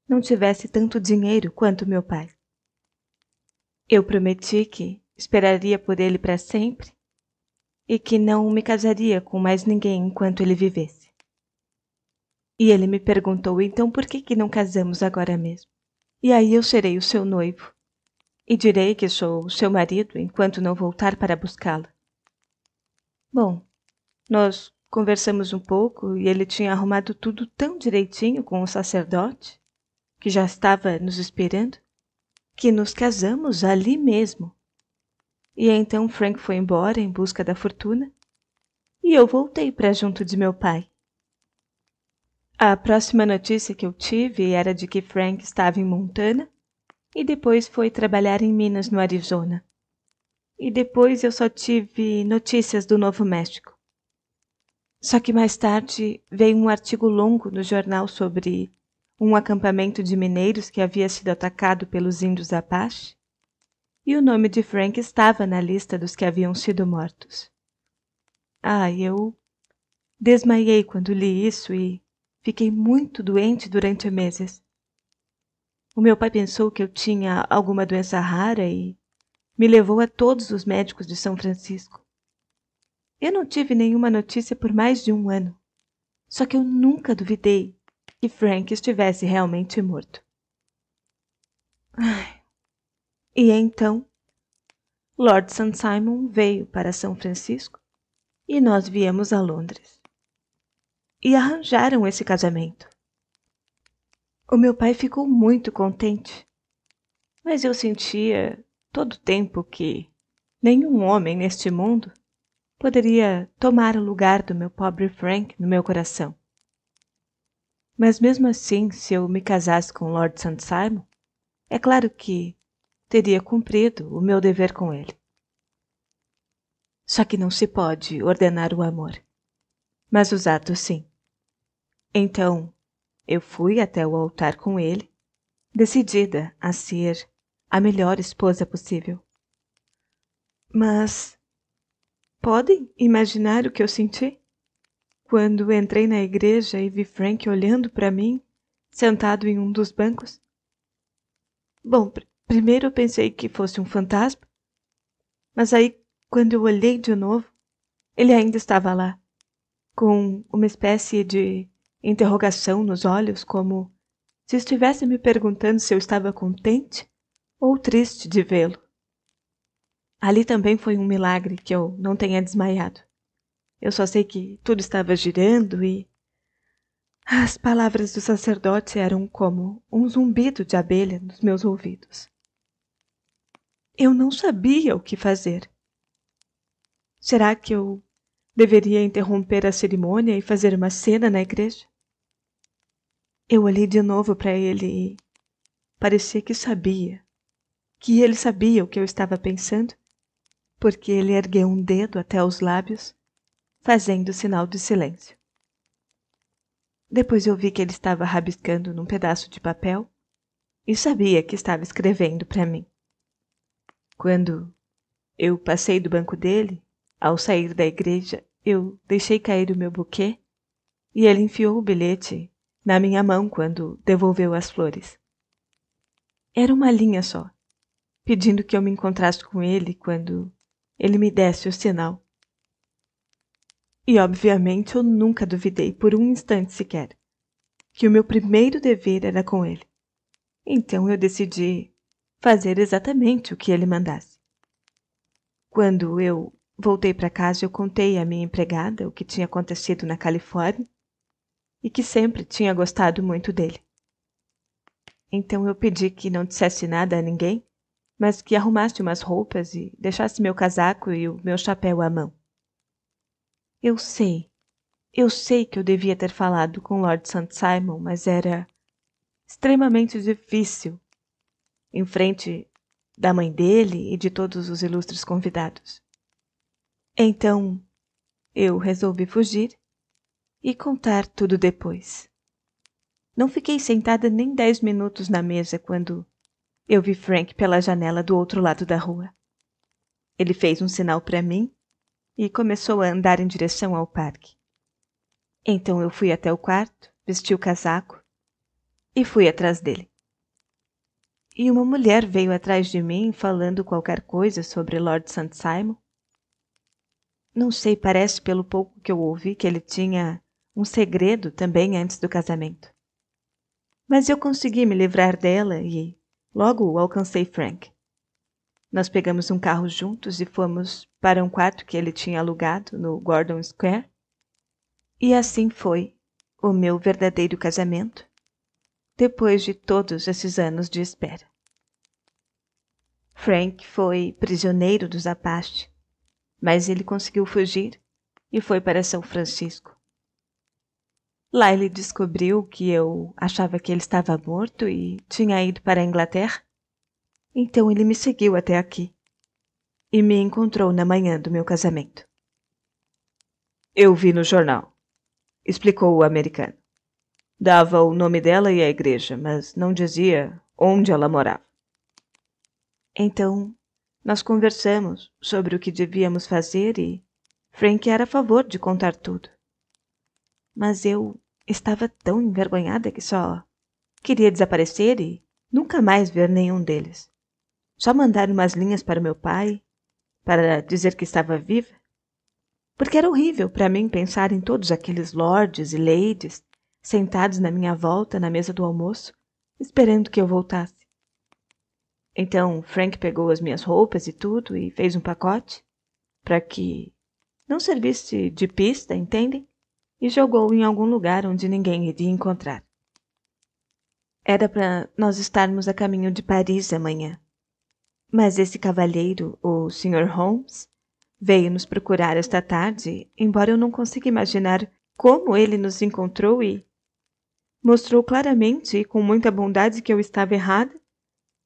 não tivesse tanto dinheiro quanto meu pai. Eu prometi que esperaria por ele para sempre e que não me casaria com mais ninguém enquanto ele vivesse. E ele me perguntou então por que, que não casamos agora mesmo. E aí eu serei o seu noivo e direi que sou seu marido enquanto não voltar para buscá-la. Bom, nós Conversamos um pouco e ele tinha arrumado tudo tão direitinho com o sacerdote, que já estava nos esperando, que nos casamos ali mesmo. E então Frank foi embora em busca da fortuna e eu voltei para junto de meu pai. A próxima notícia que eu tive era de que Frank estava em Montana e depois foi trabalhar em Minas, no Arizona. E depois eu só tive notícias do Novo México. Só que mais tarde veio um artigo longo no jornal sobre um acampamento de mineiros que havia sido atacado pelos índios Apache, e o nome de Frank estava na lista dos que haviam sido mortos. Ah, eu desmaiei quando li isso e fiquei muito doente durante meses. O meu pai pensou que eu tinha alguma doença rara e me levou a todos os médicos de São Francisco. Eu não tive nenhuma notícia por mais de um ano. Só que eu nunca duvidei que Frank estivesse realmente morto. Ai. E então, Lord St. Simon veio para São Francisco e nós viemos a Londres. E arranjaram esse casamento. O meu pai ficou muito contente, mas eu sentia todo o tempo que nenhum homem neste mundo poderia tomar o lugar do meu pobre Frank no meu coração. Mas mesmo assim, se eu me casasse com Lord St. Simon, é claro que teria cumprido o meu dever com ele. Só que não se pode ordenar o amor, mas os atos sim. Então, eu fui até o altar com ele, decidida a ser a melhor esposa possível. Mas Podem imaginar o que eu senti? Quando entrei na igreja e vi Frank olhando para mim, sentado em um dos bancos. Bom, pr primeiro eu pensei que fosse um fantasma, mas aí, quando eu olhei de novo, ele ainda estava lá, com uma espécie de interrogação nos olhos, como se estivesse me perguntando se eu estava contente ou triste de vê-lo. Ali também foi um milagre que eu não tenha desmaiado. Eu só sei que tudo estava girando e. As palavras do sacerdote eram como um zumbido de abelha nos meus ouvidos. Eu não sabia o que fazer. Será que eu deveria interromper a cerimônia e fazer uma cena na igreja? Eu olhei de novo para ele e parecia que sabia, que ele sabia o que eu estava pensando porque ele ergueu um dedo até os lábios, fazendo sinal de silêncio. Depois eu vi que ele estava rabiscando num pedaço de papel e sabia que estava escrevendo para mim. Quando eu passei do banco dele, ao sair da igreja, eu deixei cair o meu buquê e ele enfiou o bilhete na minha mão quando devolveu as flores. Era uma linha só, pedindo que eu me encontrasse com ele quando ele me desse o sinal. E obviamente eu nunca duvidei por um instante sequer que o meu primeiro dever era com ele. Então eu decidi fazer exatamente o que ele mandasse. Quando eu voltei para casa, eu contei à minha empregada o que tinha acontecido na Califórnia e que sempre tinha gostado muito dele. Então eu pedi que não dissesse nada a ninguém mas que arrumasse umas roupas e deixasse meu casaco e o meu chapéu à mão. Eu sei, eu sei que eu devia ter falado com Lord St. Simon, mas era extremamente difícil em frente da mãe dele e de todos os ilustres convidados. Então, eu resolvi fugir e contar tudo depois. Não fiquei sentada nem dez minutos na mesa quando eu vi Frank pela janela do outro lado da rua. Ele fez um sinal para mim e começou a andar em direção ao parque. Então eu fui até o quarto, vesti o casaco e fui atrás dele. E uma mulher veio atrás de mim falando qualquer coisa sobre Lord St. Simon. Não sei, parece pelo pouco que eu ouvi que ele tinha um segredo também antes do casamento. Mas eu consegui me livrar dela e Logo alcancei Frank. Nós pegamos um carro juntos e fomos para um quarto que ele tinha alugado no Gordon Square. E assim foi o meu verdadeiro casamento, depois de todos esses anos de espera. Frank foi prisioneiro dos Apache, mas ele conseguiu fugir e foi para São Francisco. Lá ele descobriu que eu achava que ele estava morto e tinha ido para a Inglaterra. Então ele me seguiu até aqui e me encontrou na manhã do meu casamento. Eu vi no jornal, explicou o americano. Dava o nome dela e a igreja, mas não dizia onde ela morava. Então, nós conversamos sobre o que devíamos fazer e Frank era a favor de contar tudo. Mas eu Estava tão envergonhada que só queria desaparecer e nunca mais ver nenhum deles. Só mandar umas linhas para meu pai, para dizer que estava viva. Porque era horrível para mim pensar em todos aqueles lords e ladies sentados na minha volta na mesa do almoço, esperando que eu voltasse. Então Frank pegou as minhas roupas e tudo e fez um pacote para que não servisse de pista, entendem? e jogou em algum lugar onde ninguém iria encontrar. Era para nós estarmos a caminho de Paris amanhã. Mas esse cavalheiro, o Sr. Holmes, veio nos procurar esta tarde, embora eu não consiga imaginar como ele nos encontrou e mostrou claramente e com muita bondade que eu estava errada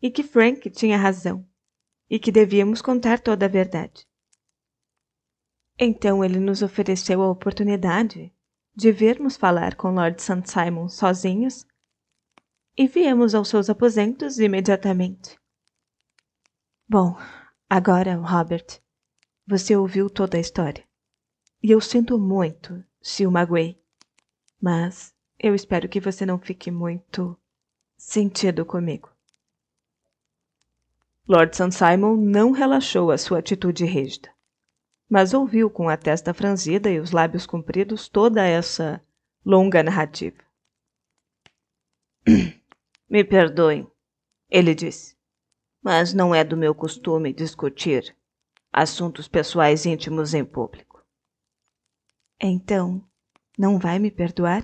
e que Frank tinha razão e que devíamos contar toda a verdade. Então ele nos ofereceu a oportunidade de virmos falar com Lord St. Simon sozinhos, e viemos aos seus aposentos imediatamente. Bom, agora, Robert, você ouviu toda a história. E eu sinto muito se o magoei, mas eu espero que você não fique muito sentido comigo. Lord St. Simon não relaxou a sua atitude rígida mas ouviu com a testa franzida e os lábios compridos toda essa longa narrativa. Me perdoem, ele disse, mas não é do meu costume discutir assuntos pessoais íntimos em público. Então, não vai me perdoar?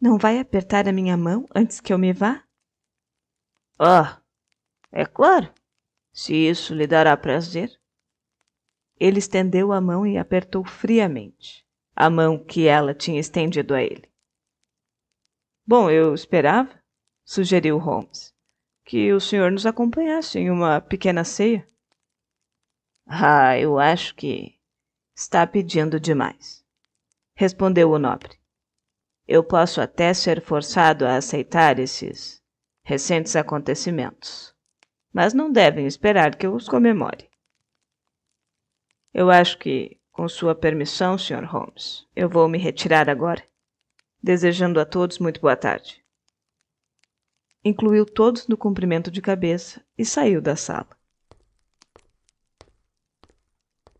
Não vai apertar a minha mão antes que eu me vá? Ah, oh, é claro, se isso lhe dará prazer. Ele estendeu a mão e apertou friamente a mão que ela tinha estendido a ele. Bom, eu esperava, sugeriu Holmes, que o senhor nos acompanhasse em uma pequena ceia. Ah, eu acho que está pedindo demais, respondeu o nobre. Eu posso até ser forçado a aceitar esses recentes acontecimentos, mas não devem esperar que eu os comemore. Eu acho que, com sua permissão, Sr. Holmes, eu vou me retirar agora, desejando a todos muito boa tarde. Incluiu todos no cumprimento de cabeça e saiu da sala.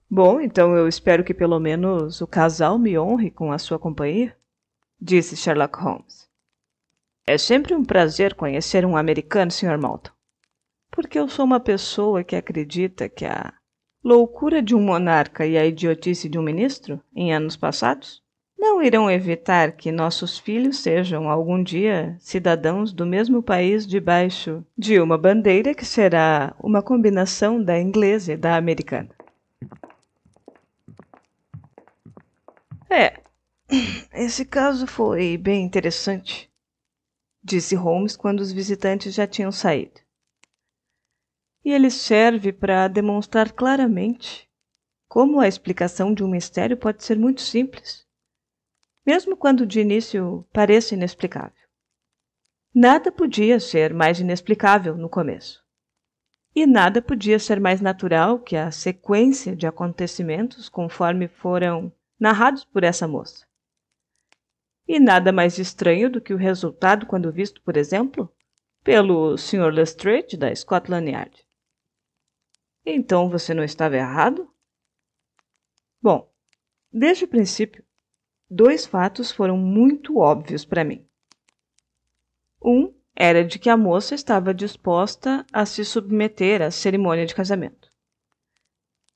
Bom, então eu espero que pelo menos o casal me honre com a sua companhia, disse Sherlock Holmes. É sempre um prazer conhecer um americano, Sr. Malton, porque eu sou uma pessoa que acredita que a loucura de um monarca e a idiotice de um ministro, em anos passados, não irão evitar que nossos filhos sejam algum dia cidadãos do mesmo país debaixo de uma bandeira que será uma combinação da inglesa e da americana. É, esse caso foi bem interessante, disse Holmes quando os visitantes já tinham saído e ele serve para demonstrar claramente como a explicação de um mistério pode ser muito simples, mesmo quando de início pareça inexplicável. Nada podia ser mais inexplicável no começo. E nada podia ser mais natural que a sequência de acontecimentos conforme foram narrados por essa moça. E nada mais estranho do que o resultado quando visto, por exemplo, pelo Sr. Lestrade da Scotland Yard. Então você não estava errado? Bom, desde o princípio, dois fatos foram muito óbvios para mim. Um era de que a moça estava disposta a se submeter à cerimônia de casamento.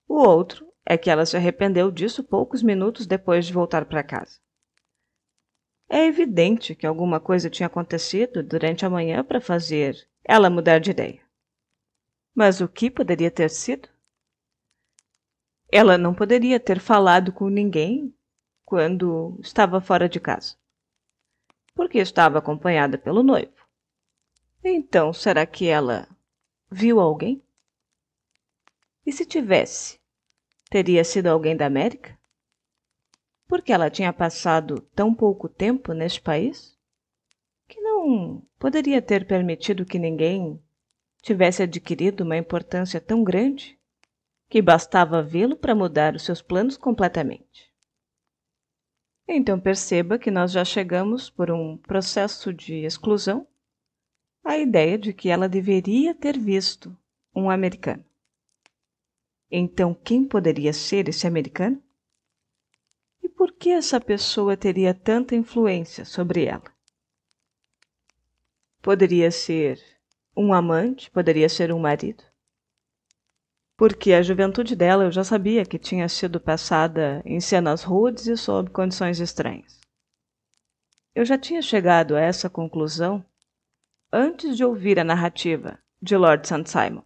O outro é que ela se arrependeu disso poucos minutos depois de voltar para casa. É evidente que alguma coisa tinha acontecido durante a manhã para fazer ela mudar de ideia. Mas o que poderia ter sido? Ela não poderia ter falado com ninguém quando estava fora de casa, porque estava acompanhada pelo noivo. Então, será que ela viu alguém? E se tivesse, teria sido alguém da América? Porque ela tinha passado tão pouco tempo neste país que não poderia ter permitido que ninguém tivesse adquirido uma importância tão grande que bastava vê-lo para mudar os seus planos completamente. Então perceba que nós já chegamos, por um processo de exclusão, à ideia de que ela deveria ter visto um americano. Então, quem poderia ser esse americano? E por que essa pessoa teria tanta influência sobre ela? Poderia ser um amante poderia ser um marido? Porque a juventude dela eu já sabia que tinha sido passada em cenas rudes e sob condições estranhas. Eu já tinha chegado a essa conclusão antes de ouvir a narrativa de Lord St. Simon,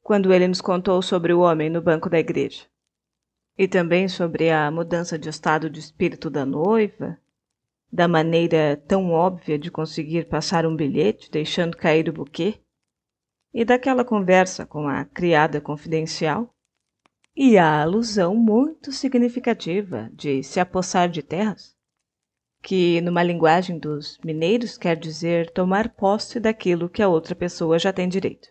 quando ele nos contou sobre o homem no banco da igreja, e também sobre a mudança de estado de espírito da noiva da maneira tão óbvia de conseguir passar um bilhete deixando cair o buquê, e daquela conversa com a criada confidencial, e a alusão muito significativa de se apossar de terras, que numa linguagem dos mineiros quer dizer tomar posse daquilo que a outra pessoa já tem direito.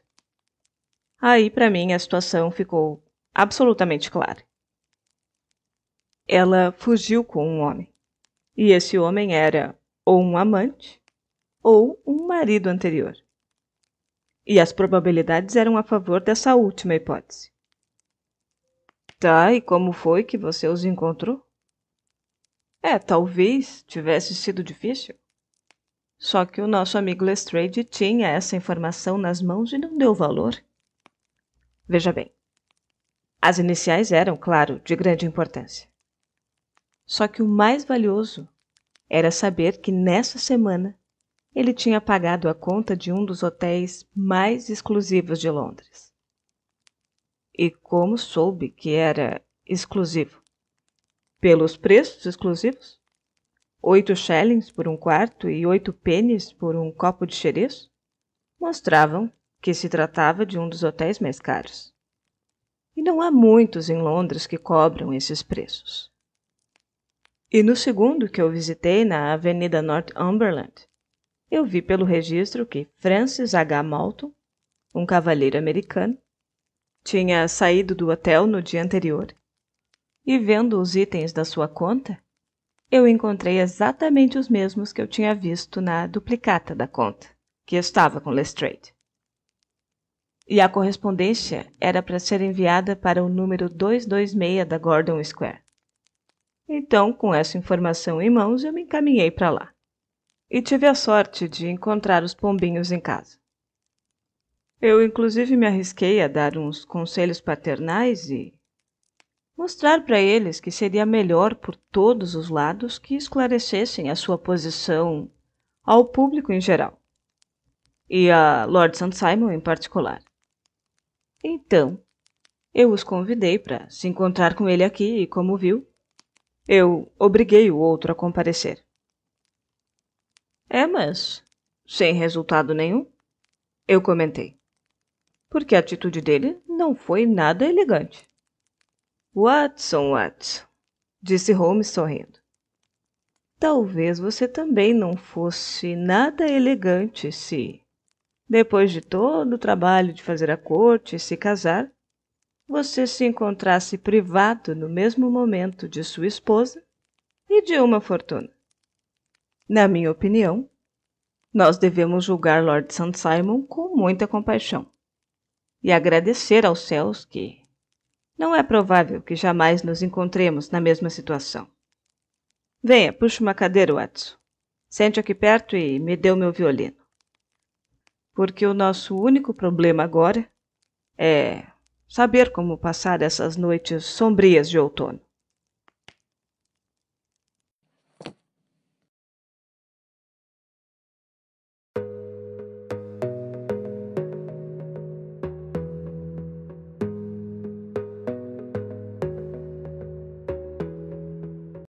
Aí, para mim, a situação ficou absolutamente clara. Ela fugiu com um homem. E esse homem era ou um amante ou um marido anterior. E as probabilidades eram a favor dessa última hipótese. Tá, e como foi que você os encontrou? É, talvez tivesse sido difícil. Só que o nosso amigo Lestrade tinha essa informação nas mãos e não deu valor. Veja bem, as iniciais eram, claro, de grande importância. Só que o mais valioso era saber que nessa semana ele tinha pagado a conta de um dos hotéis mais exclusivos de Londres. E como soube que era exclusivo? Pelos preços exclusivos? Oito shillings por um quarto e oito pennies por um copo de xerez? Mostravam que se tratava de um dos hotéis mais caros. E não há muitos em Londres que cobram esses preços. E no segundo que eu visitei na Avenida Northumberland, eu vi pelo registro que Francis H. Malton, um cavalheiro americano, tinha saído do hotel no dia anterior e, vendo os itens da sua conta, eu encontrei exatamente os mesmos que eu tinha visto na duplicata da conta, que estava com Lestrade. E a correspondência era para ser enviada para o número 226 da Gordon Square. Então, com essa informação em mãos, eu me encaminhei para lá. E tive a sorte de encontrar os pombinhos em casa. Eu, inclusive, me arrisquei a dar uns conselhos paternais e mostrar para eles que seria melhor por todos os lados que esclarecessem a sua posição ao público em geral, e a Lord St. Simon em particular. Então, eu os convidei para se encontrar com ele aqui e, como viu, eu obriguei o outro a comparecer. É, mas sem resultado nenhum? Eu comentei. Porque a atitude dele não foi nada elegante. Watson, Watson, disse Holmes sorrindo. Talvez você também não fosse nada elegante se, depois de todo o trabalho de fazer a corte e se casar, você se encontrasse privado no mesmo momento de sua esposa e de uma fortuna. Na minha opinião, nós devemos julgar Lord St. Simon com muita compaixão e agradecer aos céus que não é provável que jamais nos encontremos na mesma situação. Venha, puxa uma cadeira, Watson. Sente aqui perto e me dê o meu violino. Porque o nosso único problema agora é saber como passar essas noites sombrias de outono.